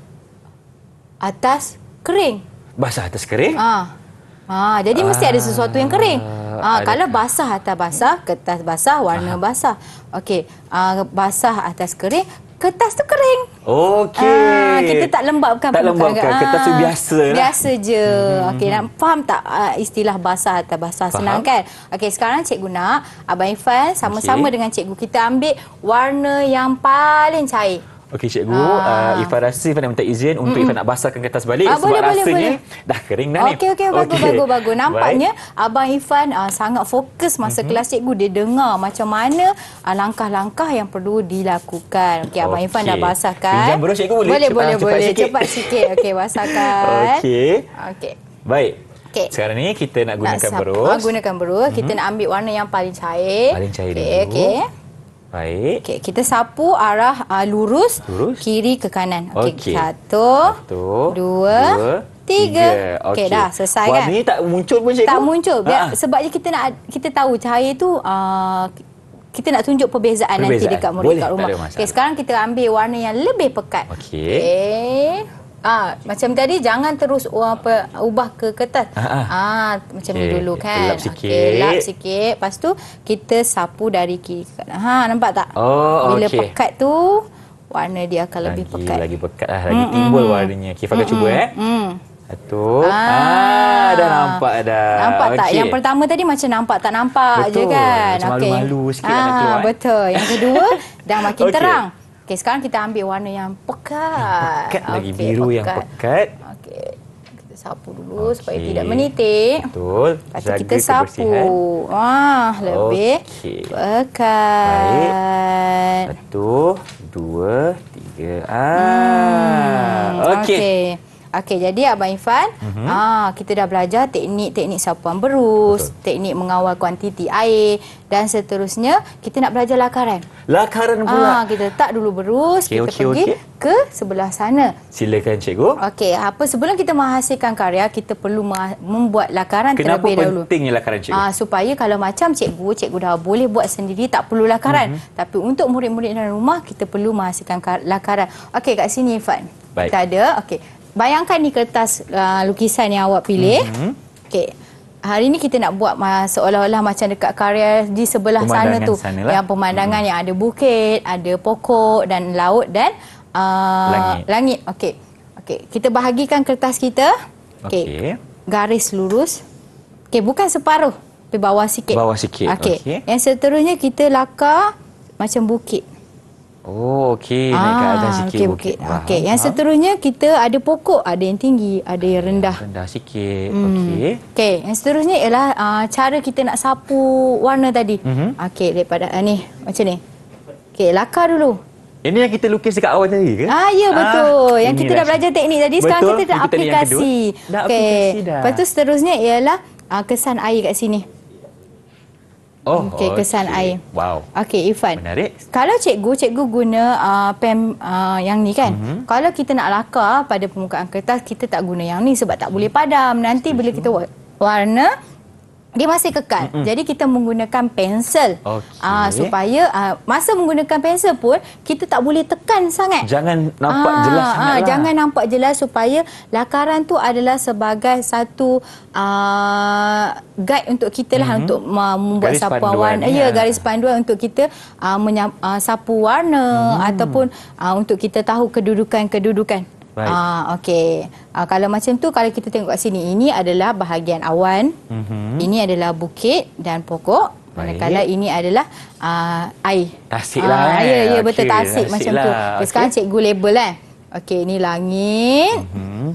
atas kering. Basah atas kering? Ah. Ah, jadi mesti ah, ada sesuatu yang kering. Ah, ha, kalau basah atas basah, kertas basah, warna ah. basah. Okey, ah, basah atas kering, kertas tu kering. Okey. Ah, kita tak lembapkan Tak lembapkan, agak. kertas tu ah, biasa lah. Biasa je. Hmm. Okey, hmm, nak hmm. faham tak ah, istilah basah atas basah faham. senang kan? Okey, sekarang cikgu nak Abang Ifan sama-sama okay. dengan cikgu kita ambil warna yang paling cair. Okey cikgu, ah. uh, Ifah rasa nak minta izin untuk Ifah nak basahkan kertas balik ah, sebab boleh, rasanya boleh. dah kering dah okay, ni. Okey okey bagus okay. bagus bagus. Nampaknya Baik. abang Ifan uh, ah, sangat fokus masa mm-hmm. kelas cikgu dia dengar macam mana uh, langkah-langkah yang perlu dilakukan. Okey abang okay. Ifan dah basahkan. Pinjam beros cikgu boleh. Boleh cepat, boleh cepat boleh. Cepat sikit. Okey basahkan. Okey. Okey. Baik. Okay. Sekarang ni kita nak gunakan nak beros. Nak gunakan berus. Mm-hmm. Kita nak ambil warna yang paling cair. Paling cair okay, dulu. okey. Baik. Okay, kita sapu arah uh, lurus, lurus, kiri ke kanan. Okey. Okay. Satu, Satu, dua, dua tiga. tiga. Okey, okay, dah selesai Warna kan? Warna tak muncul pun cikgu? Tak muncul. Biar, ha. Sebabnya kita nak kita tahu cahaya tu... Uh, kita nak tunjuk perbezaan, perbezaan. nanti dekat murid kat rumah. Okey, sekarang kita ambil warna yang lebih pekat. Okey. Okay. Ah, macam tadi jangan terus apa ubah ke kertas. Ah, ah, ah macam okay. dulu kan. Lap sikit. Okay, lap sikit. Lepas tu kita sapu dari kiri. Ha nampak tak? Oh, Bila okay. pekat tu warna dia akan lebih lagi, pekat. Lagi pekat lah. Lagi mm-hmm. timbul warnanya. Kita okay, mm-hmm. cuba eh. Mm. Satu. Ah, ah, dah nampak dah. Nampak tak? Yang pertama tadi macam nampak tak nampak betul. je kan? Macam malu-malu sikit ah, nak keluar. Eh. Betul. Yang kedua dah makin okay. terang. Okey, sekarang kita ambil warna yang pekat. Yang pekat okay, lagi biru pekat. yang pekat. Okey. Kita sapu dulu okay. supaya tidak menitik. Betul. Lepas kita sapu. Ah, lebih pekat. Baik. Satu, dua, tiga. Ah. Hmm, Okey. Okay. Okey, jadi Abang Infan, mm -hmm. ah, kita dah belajar teknik-teknik sapuan berus, Betul. teknik mengawal kuantiti air dan seterusnya, kita nak belajar lakaran. Lakaran pula? Ah, kita letak dulu berus, okay, kita okay, pergi okay. ke sebelah sana. Silakan, Cikgu. Okey, apa sebelum kita menghasilkan karya, kita perlu membuat lakaran Kenapa terlebih dahulu. Kenapa pentingnya lakaran, Cikgu? Ah, supaya kalau macam Cikgu, Cikgu dah boleh buat sendiri, tak perlu lakaran. Mm -hmm. Tapi untuk murid-murid dalam rumah, kita perlu menghasilkan lakaran. Okey, kat sini, Infan. Baik. Kita ada, okey. Bayangkan ni kertas uh, lukisan yang awak pilih. Mm -hmm. Okey. Hari ni kita nak buat uh, seolah-olah macam dekat karya di sebelah sana tu. Sanalah. Yang pemandangan mm -hmm. yang ada bukit, ada pokok dan laut dan uh, langit. langit. Okey. Okey. Kita bahagikan kertas kita. Okey. Okay. Garis lurus. Okey, bukan separuh. Tapi bawah sikit. Bawah sikit. Okey. Okay. Yang seterusnya kita lakar macam bukit. Oh, okey. Naik ah, ke atas sikit-bukit. Okay, okay. Yang seterusnya, kita ada pokok. Ada yang tinggi, ada yang rendah. Rendah sikit. Hmm. Okey. Okay. Yang seterusnya ialah uh, cara kita nak sapu warna tadi. Mm -hmm. Okey, daripada uh, ni. Macam ni. Okey, lakar dulu. Ini yang kita lukis dekat awal tadi ke? Ah, ya, ah, betul. Ah, yang kita dah belajar teknik tadi, sekarang betul. kita dah aplikasi. Dah okay. aplikasi dah. Lepas tu seterusnya ialah uh, kesan air kat sini. Oh, okay, kesan okay. air. Wow. Okay, Ifan. Menarik. Kalau cikgu, cikgu guna uh, pem uh, yang ni kan. Mm-hmm. Kalau kita nak lakar pada permukaan kertas, kita tak guna yang ni sebab tak boleh padam. Nanti Setuju. bila kita warna, dia masih kekal. Mm -mm. Jadi kita menggunakan pensel. Okay. Uh, ah, supaya uh, masa menggunakan pensel pun kita tak boleh tekan sangat. Jangan nampak uh, jelas uh, sangatlah. Jangan nampak jelas supaya lakaran tu adalah sebagai satu uh, guide untuk kita lah mm -hmm. untuk uh, membuat garis sapu warna. Ya, garis panduan untuk kita uh, menyapu, uh, sapu warna mm. ataupun uh, untuk kita tahu kedudukan-kedudukan. Baik. Ah, okay. Ah, kalau macam tu, kalau kita tengok kat sini, ini adalah bahagian awan. Mm -hmm. Ini adalah bukit dan pokok. Kalau ini adalah uh, air. Tasik lah, Ah, eh. Ya, ya okay. Eh. betul tasik, tasik macam lah. tu. Okay. Sekarang cikgu label kan. Eh. Okey, ini langit. Mm -hmm.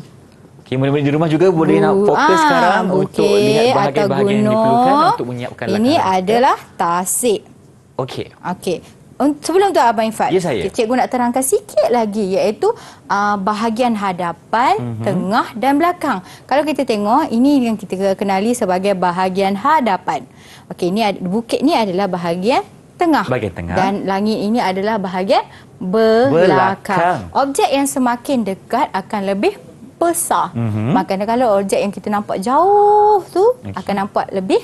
Okey, mula-mula di rumah juga boleh nak fokus ah, sekarang okay. untuk lihat bahagian-bahagian yang diperlukan untuk menyiapkan Ini lakaran. adalah tasik. Okey. Okey. Oh, sebelum tu Abang Infat, ya, saya. cikgu nak terangkan sikit lagi iaitu uh, bahagian hadapan, mm -hmm. tengah dan belakang. Kalau kita tengok, ini yang kita kenali sebagai bahagian hadapan. Okey, ini bukit ni adalah bahagian tengah. Bahagian tengah. Dan langit ini adalah bahagian belakang. belakang. Objek yang semakin dekat akan lebih besar. Mm -hmm. Maknanya kalau objek yang kita nampak jauh tu okay. akan nampak lebih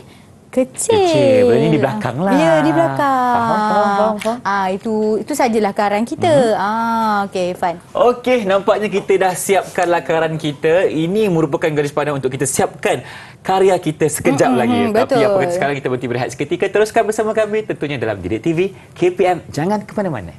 Kecil. Kecil. Berarti di belakang lah. Ya, di belakang. faham, faham. faham. Ah, itu itu sajalah karan kita. Mm-hmm. Ah, okey, fun. Okey, nampaknya kita dah siapkan lakaran kita. Ini merupakan garis pandang untuk kita siapkan karya kita sekejap mm-hmm. lagi. Betul. Tapi apa kata sekarang kita berhenti berehat seketika. Teruskan bersama kami tentunya dalam Didik TV KPM. Jangan ke mana-mana.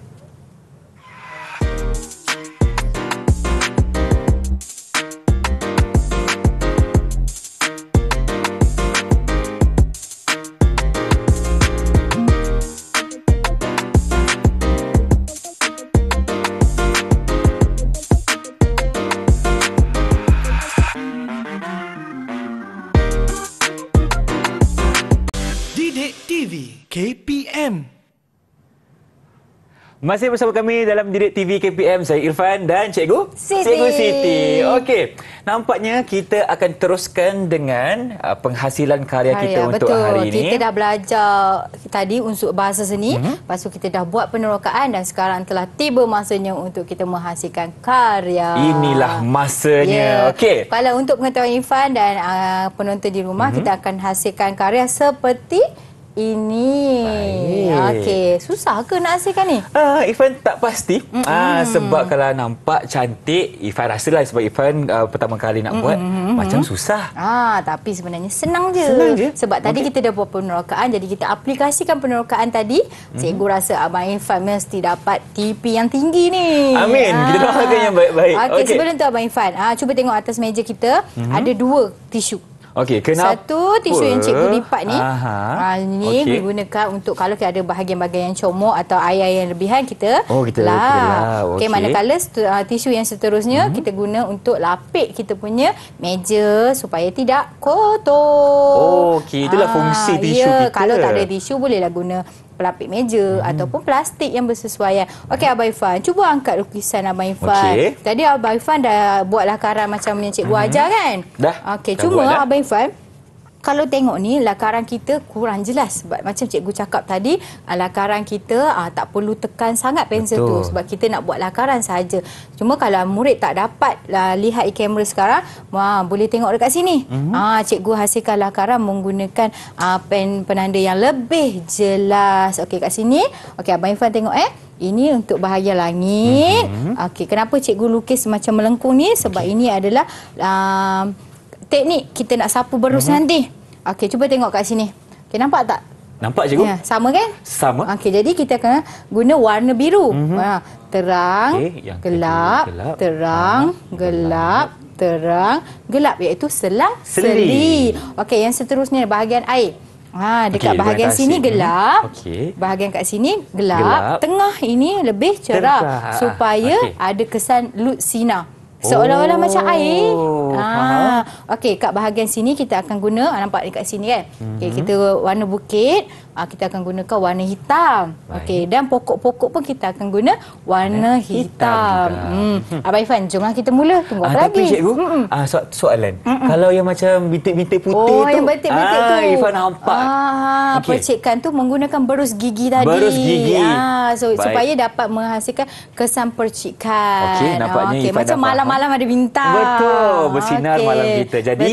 Masih bersama kami dalam Direct TV KPM saya Irfan dan Cikgu Siti. Cikgu Siti. Okey. Nampaknya kita akan teruskan dengan uh, penghasilan karya, karya kita ya, untuk betul. hari ini. Kita dah belajar tadi unsur bahasa seni, mm -hmm. lepas tu kita dah buat penerokaan dan sekarang telah tiba masanya untuk kita menghasilkan karya. Inilah masanya. Yeah. Okey. Kalau untuk pengetahuan Irfan dan uh, penonton di rumah, mm -hmm. kita akan hasilkan karya seperti ini. Okey, susah ke nak hasilkan ni? Ah, uh, Ifan tak pasti. Ah, mm-hmm. uh, sebab kalau nampak cantik, Ifan lah sebab Ifan uh, pertama kali nak mm-hmm. buat mm-hmm. macam susah. Ah, tapi sebenarnya senang je. Senang je. Sebab tadi kita dah buat penerokaan, jadi kita aplikasikan penerokaan tadi. Mm-hmm. Cikgu rasa Abang Ifan mesti dapat TP yang tinggi ni. Amin. Ah. Kita doakan yang baik-baik. Okey, okay. sebelum tu Abang Ifan, ah cuba tengok atas meja kita. Mm-hmm. Ada dua tisu. Okey, kenapa? Satu tisu yang cikgu lipat ni. Aha. Ha, ah, ni okay. digunakan untuk kalau kita ada bahagian-bahagian yang comok atau air yang lebihan kita. Oh, kita lah. Okey, okay, manakala uh, tisu yang seterusnya hmm. kita guna untuk lapik kita punya meja supaya tidak kotor. Oh, okey. Itulah ha, fungsi tisu ya, kita. Ya, kalau tak ada tisu bolehlah guna pelapik meja hmm. ataupun plastik yang bersesuaian. Okey Abang Ifan, cuba angkat lukisan Abang Ifan. Okay. Tadi Abang Ifan dah buatlah lakaran macam yang cikgu hmm. ajar kan? Dah. Okey, cuma Abang Ifan, kalau tengok ni lakaran kita kurang jelas sebab macam cikgu cakap tadi ah, lakaran kita uh, tak perlu tekan sangat pensel Betul. tu sebab kita nak buat lakaran saja. Cuma kalau murid tak dapat uh, lihat kamera sekarang, wah boleh tengok dekat sini. Mhm. Ah mm -hmm. uh, cikgu hasilkan lakaran menggunakan uh, pen penanda yang lebih jelas. Okey kat sini. Okey abang Ifan tengok eh. Ini untuk bahaya langit. Mm -hmm. Okey kenapa cikgu lukis macam melengkung ni? Sebab okay. ini adalah uh, teknik kita nak sapu berus mm -hmm. nanti. Okey, cuba tengok kat sini. Okey, nampak tak? Nampak cikgu? Ya, sama kan? Sama. Okey, jadi kita akan guna warna biru. Mm -hmm. Terang, okay, yang gelap, gelap, terang, ha, gelap, gelap, terang, gelap iaitu selang seli. seli. Okey, yang seterusnya bahagian air. Ha, dekat okay, bahagian sini asik. gelap. Okay. Bahagian kat sini gelap. gelap. Tengah ini lebih cerah Terkah. supaya okay. ada kesan lut sina. Oh. Seolah-olah oh. macam air. Ah, okey kat bahagian sini kita akan guna ah, nampak dekat sini kan. Mm-hmm. Okey mhm. kita warna bukit, Ah kita akan gunakan warna hitam. Okey dan pokok-pokok pun kita akan guna warna eh, hitam. hitam hmm. Abang Ifan, jomlah kita mula. Tunggu ah, apa lagi? Tapi cikgu, mm-hmm. ah, so- soalan. Mm-hmm. Kalau yang macam bintik-bintik putih oh, tu. Oh, yang bintik-bintik ah, tu. Ifan nampak. Ah, okay. percikkan tu menggunakan berus gigi tadi. Berus gigi. Ah, so supaya dapat menghasilkan kesan percikan. Okey, nampaknya oh, okay. Ifan macam malam-malam ada bintang. Betul. betul bersinar okay. malam kita. Jadi,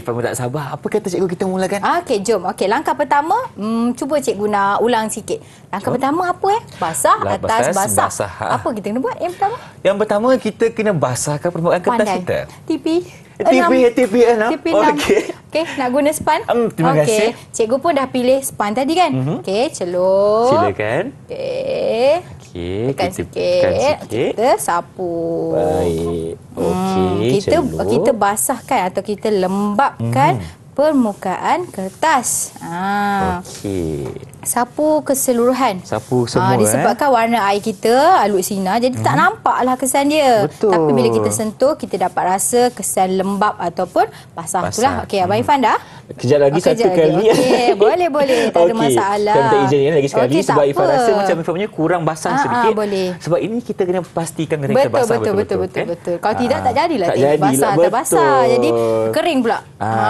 Ifan pun tak sabar. Apa kata cikgu kita mulakan? Okey, jom. Okey, langkah pertama, hmm, cuba cikgu nak ulang sikit. Langkah jom. pertama apa eh? Basah, La, atas, basah. basah. Ha. Apa kita kena buat yang pertama? Yang pertama, kita kena basahkan permukaan kertas kita. Tipis. T.V. T.V. lah. TPN Okey. Okey, nak guna span? Um, terima okay. kasih. Cikgu pun dah pilih span tadi kan? Mm -hmm. Okey, celup. Silakan. Okey. Okey, tekan sikit. Kita sapu. Baik. Hmm, Okey, hmm, celup. Kita, kita basahkan atau kita lembapkan mm -hmm permukaan kertas. Ha. Okey. Sapu keseluruhan. Sapu ha, semua. Ha, disebabkan eh. warna air kita alut sinar jadi hmm. tak mhm. nampaklah kesan dia. Betul. Tapi bila kita sentuh kita dapat rasa kesan lembap ataupun basah, lah. basah. itulah. Okey, Abang mhm. Irfan dah? Kejap lagi oh, satu kali. Okey, boleh boleh. Tak okay. ada masalah. Okey. Kita izin ya, lagi sekali okay, sebab Irfan rasa macam Irfan punya kurang basah ha, sedikit. Ha, boleh. Sebab ini kita kena pastikan kering betul, terbasah betul betul betul betul. betul, betul. Kan? betul. Kalau ha, tidak tak jadilah tak jadilah, basah terbasah. Jadi kering pula. Ha, ha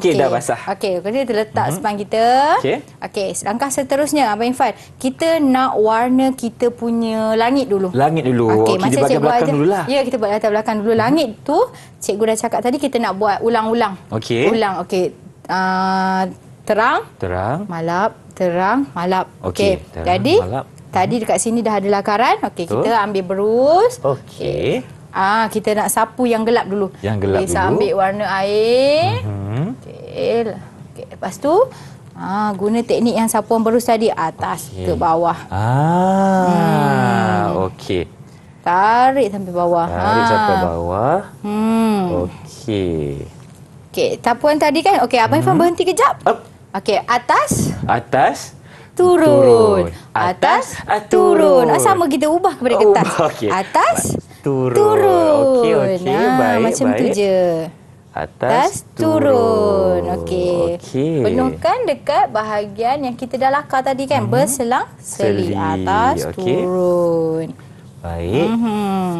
okey okay. dah basah. Okey, kena terletak mm -hmm. span kita. Okey. Okey, langkah seterusnya Abang Infan, kita nak warna kita punya langit dulu. Langit dulu. Okey, okay, kita buat belakang, belakang dulu lah. Ya, kita buat latar belakang dulu. Langit mm -hmm. tu, cikgu dah cakap tadi kita nak buat ulang-ulang. Okey. Ulang, okey. Okay. Uh, Terang, terang, malap, terang, malap. Okey, okay. jadi malap. tadi dekat sini dah ada lakaran. Okey, kita ambil berus. Okey. Okay. Ah, Kita nak sapu yang gelap dulu. Yang gelap okay, dulu. Kita ambil warna air. Mm -hmm. Okey, Okey. Okay. Lepas tu ha, guna teknik yang sapuan baru tadi atas okay. ke bawah. Ah. Hmm. Okey. Tarik sampai bawah. Tarik ha. sampai bawah. Hmm. Okey. Okey, tapuan tadi kan? Okey, Abang hmm. Ifan berhenti kejap. Okey, atas. Atas. Turun. turun. Atas, atas. Ah, turun. Ah, turun. Sama kita ubah kepada kertas. Oh, okay. Atas. Turun. Turun. Okey, okey. Ha, baik, macam baik. tu je atas turun. turun. Okey. Okay. Penuhkan dekat bahagian yang kita dah lakar tadi kan, mm -hmm. berselang seli, seli. atas okay. turun. Baik. Mm -hmm.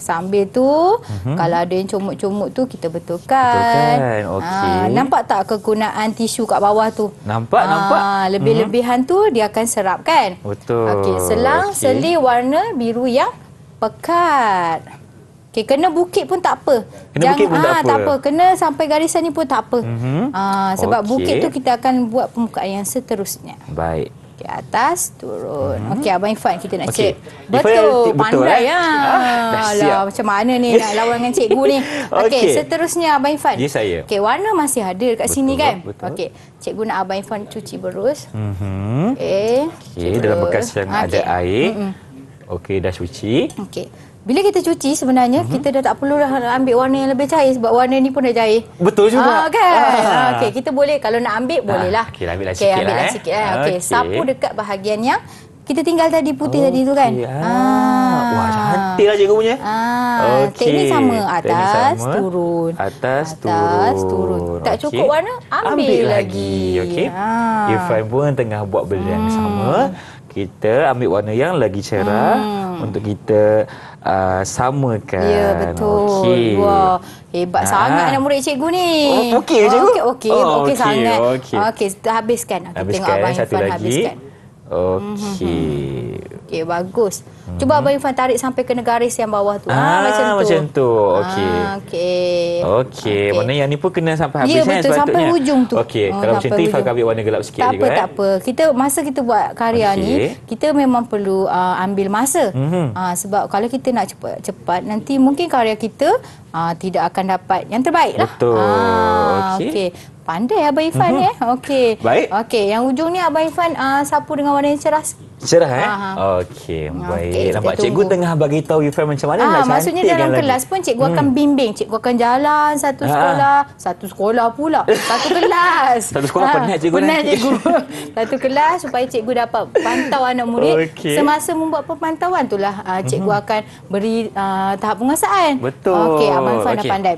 Sambil tu, mm -hmm. kalau ada yang comot-comot tu kita betulkan. Betulkan. Ah, Okey. Nampak tak kegunaan tisu kat bawah tu? Nampak, Aa, ah, nampak. lebih-lebihan mm -hmm. tu dia akan serap kan? Betul. Okey, selang okay. seli warna biru yang pekat. Okay, kena bukit pun tak apa. Kena Jangan, bukit pun ah, tak, apa. tak apa. Kena sampai garisan ni pun tak apa. Mm-hmm. Ah, sebab okay. bukit tu kita akan buat pembukaan yang seterusnya. Baik. Okay, atas, turun. Mm-hmm. Okey, Abang Ifan kita nak okay. cek. Betul, betul, pandai. Eh? eh? Ah, ah Alah, macam mana ni nak lawan dengan cikgu ni. Okey, okay. seterusnya Abang Ifan. Ya, yes, saya. Okey, warna masih ada dekat betul, sini kan? Betul. Okey, cikgu nak Abang Ifan cuci berus. Mm-hmm. Okey, okay, dalam bekas yang okay. ada air. Mm-hmm. Okey, dah cuci. Okey. Bila kita cuci sebenarnya mm-hmm. kita dah tak perlu dah ambil warna yang lebih cair sebab warna ni pun dah cair. Betul juga. Ah, kan. Ah. Ah, okay. kita boleh kalau nak ambil ah, boleh lah. Okey, ambil lah okay, sikit ambil lah, eh. sikit lah. Eh. Okay. Okay. sapu dekat bahagian yang kita tinggal tadi putih okay. tadi tu kan. Ah. ah. Wah, cantiklah cikgu punya. Ah. Okey. Ini sama atas, sama. turun. Atas, atas turun. turun. Tak cukup warna, ambil, ambil lagi. Okey. Ah. Ifai pun tengah buat benda yang hmm. sama. Kita ambil warna yang lagi cerah hmm. untuk kita uh, samakan. Ya, betul. Okay. Wah, hebat ha. sangat anak murid cikgu ni. Oh, okey, cikgu. Okey, okey oh, okay, okay, sangat. Okey, okay, habiskan. Okay, habiskan, tengok Abang satu lagi. habiskan. Okey. Mm-hmm. Okey, bagus. Hmm. Cuba Abang Irfan tarik sampai ke negaris yang bawah tu. Ah, ha, macam tu. Macam tu. Okey. Ah, Okey. Okey. Okay. Warna yang ni pun kena sampai ya, habis ya, kan? betul. Sampai hujung tu. Okey. Oh, Kalau macam tu, Irfan akan ambil warna gelap sikit. Tak juga, apa, kan? tak apa. Kita, masa kita buat karya okay. ni, kita memang perlu uh, ambil masa. Mm-hmm. Uh, sebab kalau kita nak cepat-cepat, nanti mungkin karya kita uh, tidak akan dapat yang terbaik lah. Betul. Uh, Okey. Okay. Pandai Abang Irfan mm-hmm. eh. Okey. Baik. Okey. Yang hujung ni Abang Irfan uh, sapu dengan warna yang cerah sikit. Cerah eh? uh Okey, baik. Okay, Nampak cikgu tengah bagi tahu Yufan macam mana ah, nak cantik. Maksudnya dalam kelas lagi. pun cikgu akan hmm. bimbing. Cikgu akan jalan satu ah. sekolah, satu sekolah pula. Satu kelas. satu sekolah ah. penat cikgu penat cikgu. satu kelas supaya cikgu dapat pantau anak murid. Okay. Semasa membuat pemantauan itulah uh, cikgu uh-huh. akan beri uh, tahap penguasaan. Betul. Okey, Abang Fan okay. dah pandai.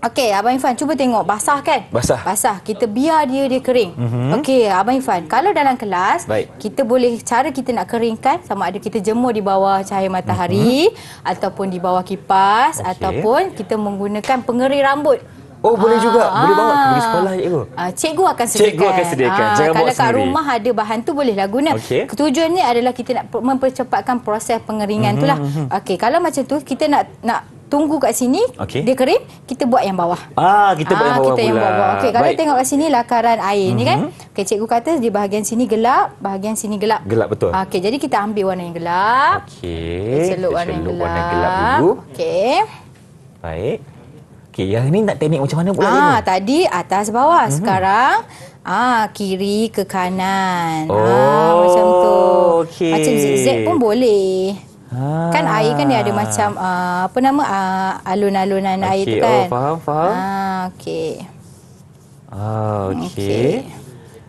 Okey, Abang Ifan, cuba tengok. Basah kan? Basah. Basah. Kita biar dia dia kering. Mm -hmm. Okey, Abang Ifan, kalau dalam kelas, Baik. kita boleh, cara kita nak keringkan, sama ada kita jemur di bawah cahaya matahari, mm -hmm. ataupun di bawah kipas, okay. ataupun kita menggunakan pengering rambut. Oh boleh aa, juga Boleh aa. banget Pergi sekolah cikgu aa, ah, Cikgu akan sediakan Cikgu akan sediakan aa, ah, Jangan buat sendiri Kalau kat rumah ada bahan tu Bolehlah guna okay. Ketujuannya adalah Kita nak mempercepatkan Proses pengeringan mm -hmm. tu lah mhm, mhm, mhm. okay, Kalau macam tu Kita nak Nak Tunggu kat sini, okay. dia kering, kita buat yang bawah. Ah, kita buat ah, yang bawah kita pula. Yang bawah. Okay, kalau Baik. tengok kat sini, lakaran air mm -hmm. ni kan. Okay, cikgu kata di bahagian sini gelap, bahagian sini gelap. Gelap betul. Okay, jadi kita ambil warna yang gelap. Okay. kita celup warna, yang gelap. warna gelap dulu. Okay. Baik. Okey, yang ini nak teknik macam mana pula? Ah, tadi atas bawah. Hmm. Sekarang ah kiri ke kanan. Ah, oh, ah, macam tu. Okay. Macam zigzag pun boleh. Ah. Kan air kan dia ada macam uh, apa nama uh, alun-alunan okay. air tu kan. Okey, oh, kan? faham, faham. Ah, okey. Ah, hmm, okey. Okay.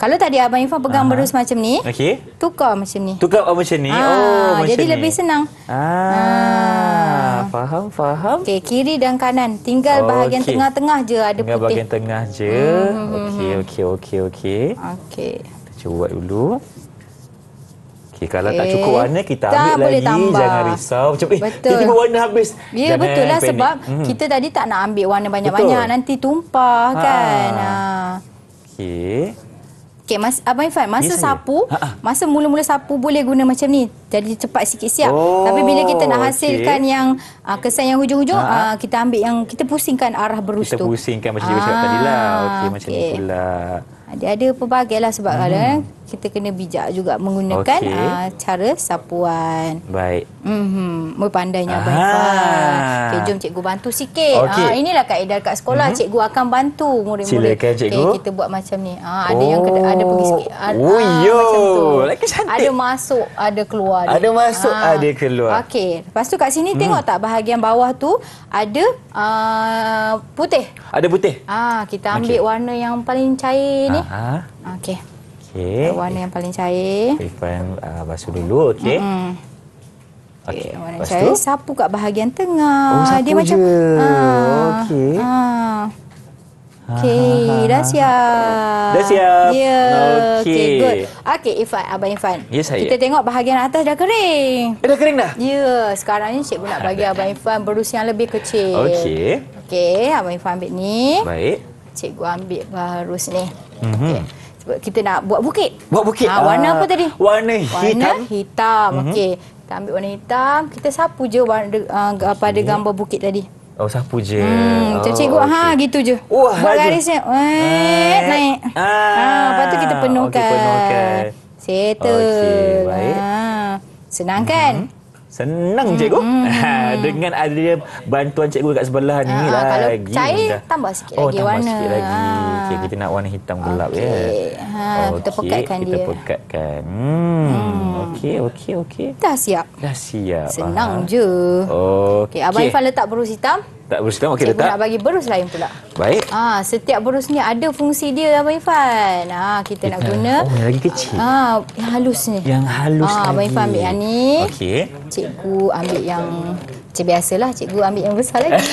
Kalau tadi Abang Irfan pegang uh berus macam ni okay. Tukar macam ni Tukar oh, macam ni ah, Oh macam Jadi ni. lebih senang ah, ah. Faham, faham okay, Kiri dan kanan Tinggal bahagian tengah-tengah je ada Tinggal putih Tinggal bahagian tengah je hmm, hmm Okey, hmm, hmm. okey, okey okay. okay. Kita cuba buat dulu Okay, kalau okay. tak cukup warna kita tak ambil lagi tambah. jangan risau macam eh tiba-tiba eh, warna habis. Ya jangan betul lah sebab hmm. kita tadi tak nak ambil warna banyak-banyak nanti tumpah ha. kan. Ha. Okey. Okey, mas Abang Ifan, masa yes, sapu, saya. Ha, ha. masa mula-mula sapu boleh guna macam ni. Jadi cepat sikit siap. Oh, Tapi bila kita nak hasilkan okay. yang uh, kesan yang hujung-hujung, uh, kita ambil yang kita pusingkan arah berus kita tu. Kita pusingkan macam ni macam tadi lah. Okey, okay. macam ni pula. Ada ada lah sebab hmm. kalau kita kena bijak juga menggunakan okay. uh, ah, cara sapuan. Baik. Mhm. Mm Berpandainya baik. Okey, jom cikgu bantu sikit. Ah, okay. Uh, inilah kaedah dekat sekolah, mm -hmm. cikgu akan bantu murid-murid. Silakan cikgu. Okay, kita buat macam ni. Uh, ada yang kena, oh. ada pergi sikit. Uh, oh, yo. Lagi cantik. Ada masuk, ada keluar. Ada dia. masuk, uh. ada keluar. Okey. Lepas tu kat sini mm. tengok tak bahagian bawah tu ada uh, putih. Ada putih. Ah, uh, kita ambil okay. warna yang paling cair ni. Okey. Okey. Warna yang paling cair. Ipan uh, basuh dulu, okey. Mm. Okey, okay. warna cair. Tu? Sapu kat bahagian tengah. Oh, sapu Dia je. macam ah. ah. ha, ha, okey. Ha. Okey, dah ha. siap. Dah siap. Ya. Yeah. Okey, okay, good. Okey, Abang Ifan. yes, saya. Kita tengok bahagian atas dah kering. Eh, dah kering dah? Ya, yeah. sekarang ni cikgu nak bagi Abang kan? Ifan berus yang lebih kecil. Okey. Okey, Abang Ifan ambil ni. Baik. Cikgu ambil berus ni. Mm -hmm. Okey kita nak buat bukit. Buat bukit. Ha, warna uh, apa ah, tadi? Warna hitam. Warna hitam. Mm -hmm. Okey. Kita ambil warna hitam. Kita sapu je warna, uh, okay. pada gambar bukit tadi. Oh, sapu je. Hmm, oh, cikgu, okay. ha, gitu je. Oh, buat garisnya. Eh, uh, naik. Ah, ha, lepas tu kita penuhkan. Okey, penuhkan. Settle. baik. Ha, mhm. senang kan? Mm -hmm. Senang cikgu hmm, hmm, Dengan ada bantuan cikgu kat sebelah ah, ni uh, lah Kalau lagi cair, tambah sikit oh, lagi tambah warna sikit lagi ha okey kita nak warna hitam gelap okay. ya. Ha okay. kita pekatkan kita dia. Kita pekatkan. Hmm. hmm. Okey okey okey. Dah siap. Dah siap. Senang Aha. je. Okey abang okay. Ifan letak berus hitam? Tak berus hitam okey letak. Nak bagi berus lain pula. Baik. Ha setiap berus ni ada fungsi dia abang Ifan. Ha kita nak eh, guna. Oh yang lagi kecil. Ha yang halus ni. Yang halus ha, lagi. Ha abang Ifan ambil yang ni. Okey. Cikgu ambil yang macam biasalah cikgu ambil yang besar lagi.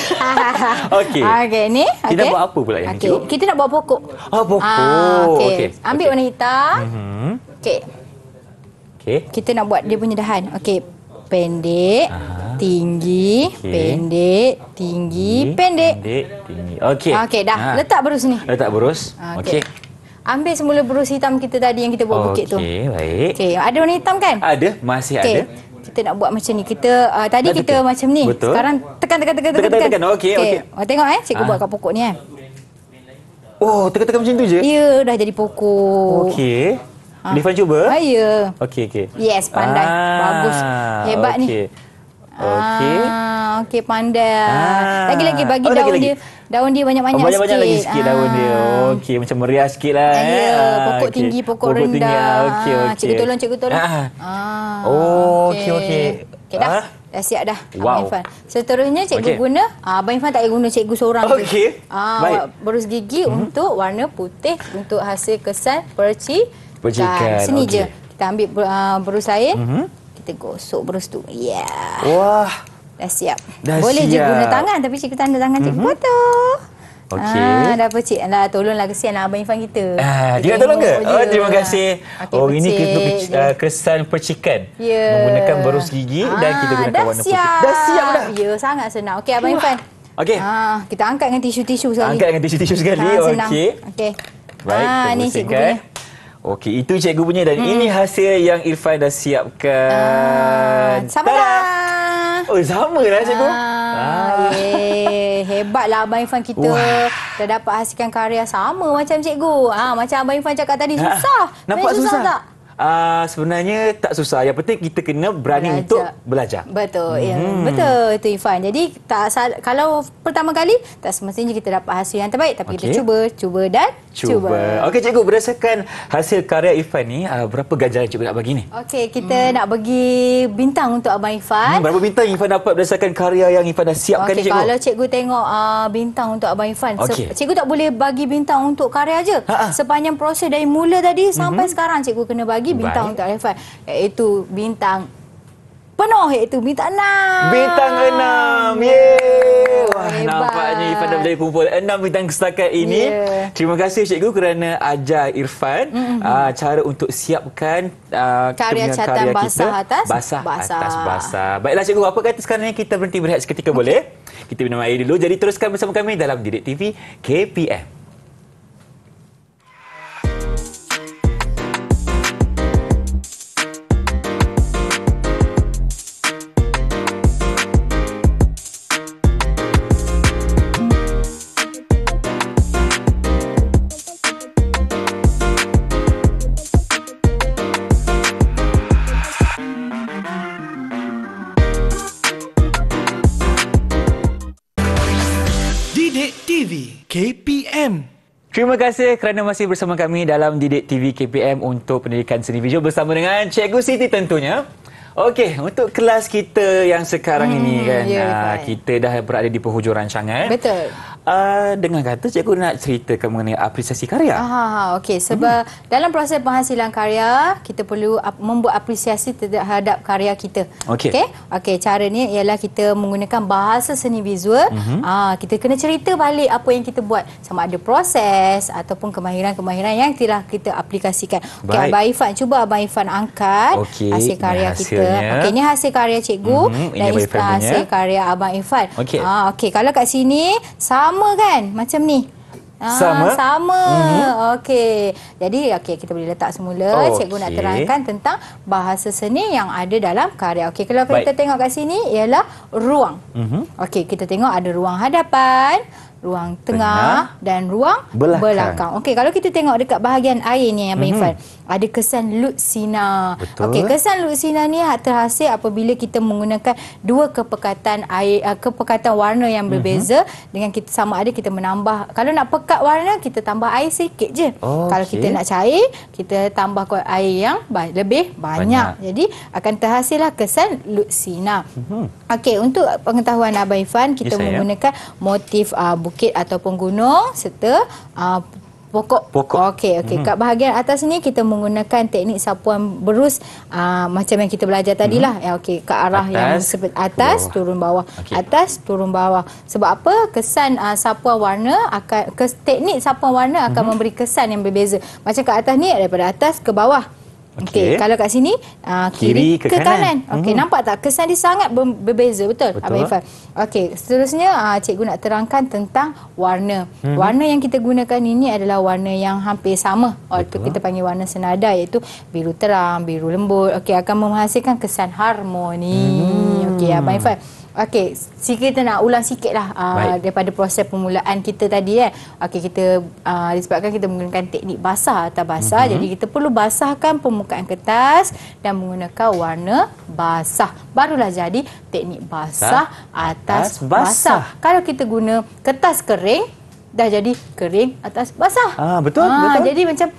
okey. Okey ni. Okay. Kita nak buat apa pula yang okay. ni Kita nak buat pokok. Ah pokok. Ah, okey. Okay. Ambil okay. warna hitam. Mhm. Okey. Okey. Kita nak buat dia punya dahan. Okey. Pendek, Aha. tinggi, okay. pendek, tinggi, pendek. Pendek, tinggi. Okey. Okey dah. Ha. Letak berus ni. Letak berus. Okey. Okay. Ambil semula berus hitam kita tadi yang kita buat okay, bukit tu. Okey, baik. Okey, ada warna hitam kan? Ada, masih okay. ada kita nak buat macam ni. Kita uh, tadi kita tekan. macam ni. Betul. Sekarang tekan tekan tekan tekan. Tekan tekan. Okey okey. Okay. Tengok eh cikgu ha. buat kat pokok ni eh. Oh, tekan-tekan macam tu je? Ya, dah jadi pokok. Okey. Ah. Ha. Lifan cuba? Ha, ah, ya. Okey, okey. Yes, pandai. Ah, Bagus. Hebat okay. ni. Okey. Okey. Ah, okey, pandai. Lagi-lagi ah. bagi oh, daun lagi, lagi. dia. Daun dia banyak-banyak oh, sikit. Banyak-banyak sikit ha. daun dia. Ah. Okey, macam meriah sikit lah. Ah, ya, yeah, eh. pokok okay. tinggi, pokok, pokok rendah. Tinggi, okay, ah, okay. Cikgu tolong, cikgu tolong. Ah. Ah. Oh, okey, okey. Okey, dah. Ah. Dah siap dah. Wow. Abang Irfan. Seterusnya cikgu okay. guna. Ah, Abang Irfan tak payah guna cikgu seorang. Okey. Ah, Baik. Berus gigi mm-hmm. untuk warna putih untuk hasil kesan perci. Percikan. Sini okay. je. Kita ambil uh, berus air. Mm-hmm. Kita gosok berus tu. Yeah. Wah. Dah siap. Dah Boleh siap. je guna tangan tapi cikgu tanda tangan cikgu kotor. Mm -hmm. Okey. Ah, dah apa cik? Lah tolonglah kesian lah abang Ifan kita. Ah, dia nak tolong ke? Oh, oh terima kasih. Okay, oh, ini kita uh, kesan percikan. Yeah. Menggunakan berus gigi ah, dan kita guna ah, dah warna siap. putih. Dah siap dah. Ya, sangat senang. Okey, abang Ifan. Okey. Ah, kita angkat dengan tisu-tisu sekali. Angkat dengan tisu-tisu sekali. Ah, Okey. Okey. Baik. Ah, ni cikgu. Okey, itu cikgu punya dan hmm. ini hasil yang Irfan dah siapkan. Uh, sama dah. Oh, sama lah cikgu. Uh, ah. Yeah. Hebatlah Abang Irfan kita. Wah. Dah dapat hasilkan karya sama macam cikgu. Ah, macam Abang Irfan cakap tadi, ah, susah. Ha. Nampak susah, susah tak? uh, sebenarnya tak susah. Yang penting kita kena berani belajar. untuk belajar. Betul. Ya. Hmm. Ya. Betul itu Ifan. Jadi tak kalau pertama kali tak semestinya kita dapat hasil yang terbaik tapi okay. kita cuba, cuba dan cuba. cuba. Okey cikgu, berdasarkan hasil karya Ifan ni, uh, berapa ganjaran cikgu nak bagi ni? Okey, kita hmm. nak bagi bintang untuk abang Ifan. Hmm, berapa bintang Ifan dapat berdasarkan karya yang Ifan dah siapkan okay, ni cikgu? Kalau cikgu tengok uh, bintang untuk abang Ifan, okay. se- cikgu tak boleh bagi bintang untuk karya aje. Ha, ha. Sepanjang proses dari mula tadi sampai mm-hmm. sekarang cikgu kena bagi lagi bintang Baik. untuk Arifan iaitu bintang penuh iaitu bintang enam bintang enam yeay nampaknya Irfan dah boleh kumpul enam bintang setakat ini yeah. terima kasih Cikgu kerana ajar Irfan mm-hmm. uh, cara untuk siapkan uh, karya basah atas basah, basah atas basah baiklah Cikgu apa kata sekarang ni kita berhenti berehat seketika okay. boleh kita minum air dulu jadi teruskan bersama kami dalam Didik TV KPM terima kasih kerana masih bersama kami dalam Didik TV KPM untuk pendidikan seni video bersama dengan Cikgu Siti tentunya. Okey, untuk kelas kita yang sekarang hmm, ini kan, yeah, ya, ya, uh, kita dah berada di penghujung rancangan. Betul. Ah, dengan kata cikgu nak ceritakan mengenai apresiasi karya. Aha, ah, ha, okey. Sebab hmm. dalam proses penghasilan karya, kita perlu ap- membuat apresiasi terhadap karya kita. Okey. Okey, okay, cara ni ialah kita menggunakan bahasa seni visual. Hmm. Aa, ah, kita kena cerita balik apa yang kita buat. Sama ada proses ataupun kemahiran-kemahiran yang telah kita aplikasikan. Okey, Abang Ifan. Cuba Abang Ifan angkat okay, hasil karya kita. Okey, ini hasil karya cikgu. Hmm, dan ini hasil karya Abang Ifan. Okey. Okey, kalau kat sini, sama sama kan macam ni ah, sama mm-hmm. okey jadi okey kita boleh letak semula okay. cikgu nak terangkan tentang bahasa seni yang ada dalam karya okey kalau Baik. kita tengok kat sini ialah ruang mm okey kita tengok ada ruang hadapan ruang tengah, tengah dan ruang belakang. belakang. Okey, kalau kita tengok dekat bahagian air ni yang mhm. Ifan, mm -hmm. ada kesan lutsina. Okey, kesan lutsina ni terhasil apabila kita menggunakan dua kepekatan air uh, kepekatan warna yang mhm. berbeza mm -hmm. dengan kita sama ada kita menambah kalau nak pekat warna kita tambah air sikit je. Okay. Kalau kita nak cair, kita tambah kuat air yang ba lebih banyak. banyak. Jadi akan terhasil lah kesan lutsina. Mm -hmm. Okey, untuk pengetahuan Abang Ifan, kita yes, menggunakan ya. motif uh, bukit ataupun gunung serta uh, pokok. pokok. Okey, okey. Mm -hmm. Kat bahagian atas ni kita menggunakan teknik sapuan berus uh, macam yang kita belajar mhm. tadilah. Mm -hmm. okey, ke arah atas, yang sebut atas bawah. turun bawah. Okay. Atas turun bawah. Sebab apa? Kesan uh, sapuan warna akan ke, teknik sapuan warna akan mm -hmm. memberi kesan yang berbeza. Macam kat atas ni daripada atas ke bawah. Okey, okay, kalau kat sini uh, kiri, kiri ke, ke kanan. kanan. Okey, hmm. nampak tak kesan dia sangat berbeza, betul? betul. Abang Okey, seterusnya uh, cikgu nak terangkan tentang warna. Hmm. Warna yang kita gunakan ini adalah warna yang hampir sama. atau Kita panggil warna senada iaitu biru terang, biru lembut. Okey, akan menghasilkan kesan harmoni. Hmm. Okey, Abang Ifan. Hmm. Okey, sikit kita nak ulang sikit lah uh, daripada proses pemulaan kita tadi. Eh. Okey, kita uh, disebabkan kita menggunakan teknik basah atau basah. Mm -hmm. Jadi kita perlu basahkan permukaan kertas dan menggunakan warna basah. Barulah jadi teknik basah atas basah. Kalau kita guna kertas kering, dah jadi kering atas basah. Ah Betul, ah, betul. Jadi macam...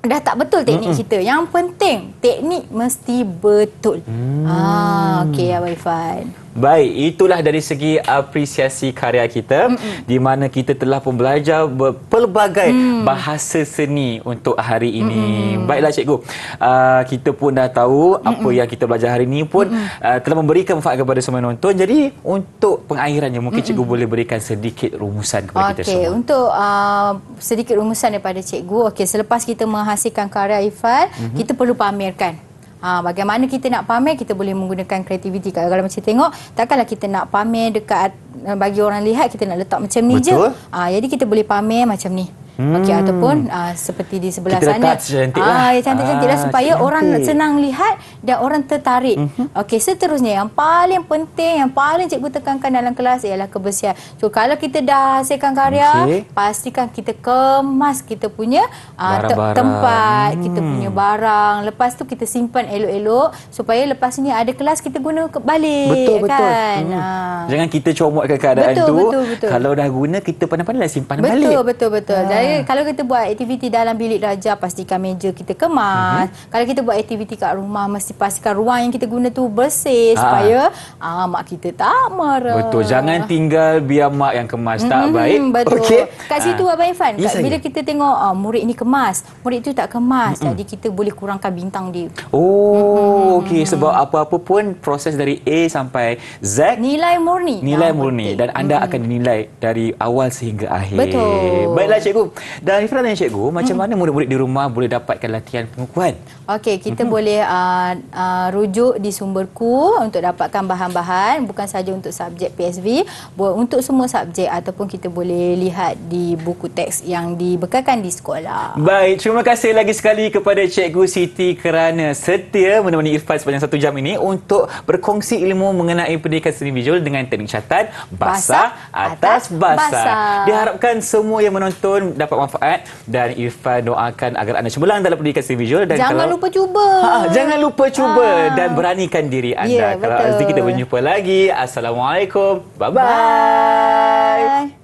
Dah tak betul teknik mm -mm. kita. Yang penting, teknik mesti betul. Mm. Ah, Okey, Abang Ifan. Baik, itulah dari segi apresiasi karya kita mm -mm. di mana kita telah pun belajar pelbagai mm. bahasa seni untuk hari ini. Mm -mm. Baiklah cikgu. Uh, kita pun dah tahu mm -mm. apa yang kita belajar hari ini pun mm -mm. Uh, telah memberikan manfaat kepada semua penonton. Jadi untuk pengakhirannya mungkin mm -mm. cikgu boleh berikan sedikit rumusan kepada okay. kita semua. Okey, untuk uh, sedikit rumusan daripada cikgu. Okey, selepas kita menghasilkan karya Ifal, mm -hmm. kita perlu pamerkan Ha, bagaimana kita nak pamer kita boleh menggunakan kreativiti. Kalau, kalau macam tengok takkanlah kita nak pamer dekat bagi orang lihat kita nak letak macam ni Betul. je. Ha, jadi kita boleh pamer macam ni hmm. okey ataupun uh, seperti di sebelah kita sana cantik lah. ah ya cantik cantiklah ah, supaya cantik. orang senang lihat dan orang tertarik mm -hmm. okey seterusnya yang paling penting yang paling cikgu tekankan dalam kelas ialah kebersihan so kalau kita dah hasilkan karya okay. pastikan kita kemas kita punya uh, ah, barang -barang. tempat hmm. kita punya barang lepas tu kita simpan elok-elok supaya lepas ni ada kelas kita guna balik betul kan? hmm. ah. jangan kita comotkan keadaan betul, tu betul, betul. kalau dah guna kita pandai-pandai simpan betul, balik betul betul ah saya kalau kita buat aktiviti dalam bilik raja pastikan meja kita kemas uh-huh. kalau kita buat aktiviti kat rumah mesti pastikan ruang yang kita guna tu bersih uh supaya uh, mak kita tak marah betul jangan tinggal biar mak yang kemas tak uh-huh. baik betul okay. kat situ uh Abang Irfan yes, ya, bila saya. kita tengok uh, murid ni kemas murid tu tak kemas uh-huh. jadi kita boleh kurangkan bintang dia oh uh-huh. Mhm. ok sebab apa-apa pun proses dari A sampai Z nilai murni nilai murni dan anda akan dinilai dari awal sehingga akhir. Betul. Baiklah cikgu, dan Ifrah tanya cikgu, macam mana murid-murid di rumah boleh dapatkan latihan pengukuhan? Okey, kita hmm. boleh uh, uh, rujuk di sumberku untuk dapatkan bahan-bahan bukan saja untuk subjek PSV, buat untuk semua subjek ataupun kita boleh lihat di buku teks yang dibekalkan di sekolah. Baik, terima kasih lagi sekali kepada Cikgu Siti kerana setia menemani Irfan sepanjang satu jam ini untuk berkongsi ilmu mengenai pendidikan seni visual dengan teknik catat basah, basah atas basah. basah. Diharapkan semua yang menonton dapat manfaat dan Irfan doakan agar anda cemerlang dalam pendidikan seni visual dan jangan kalau, lupa cuba ha, ha jangan lupa cuba ha. dan beranikan diri anda yeah, kalau nanti kita berjumpa lagi assalamualaikum bye, bye.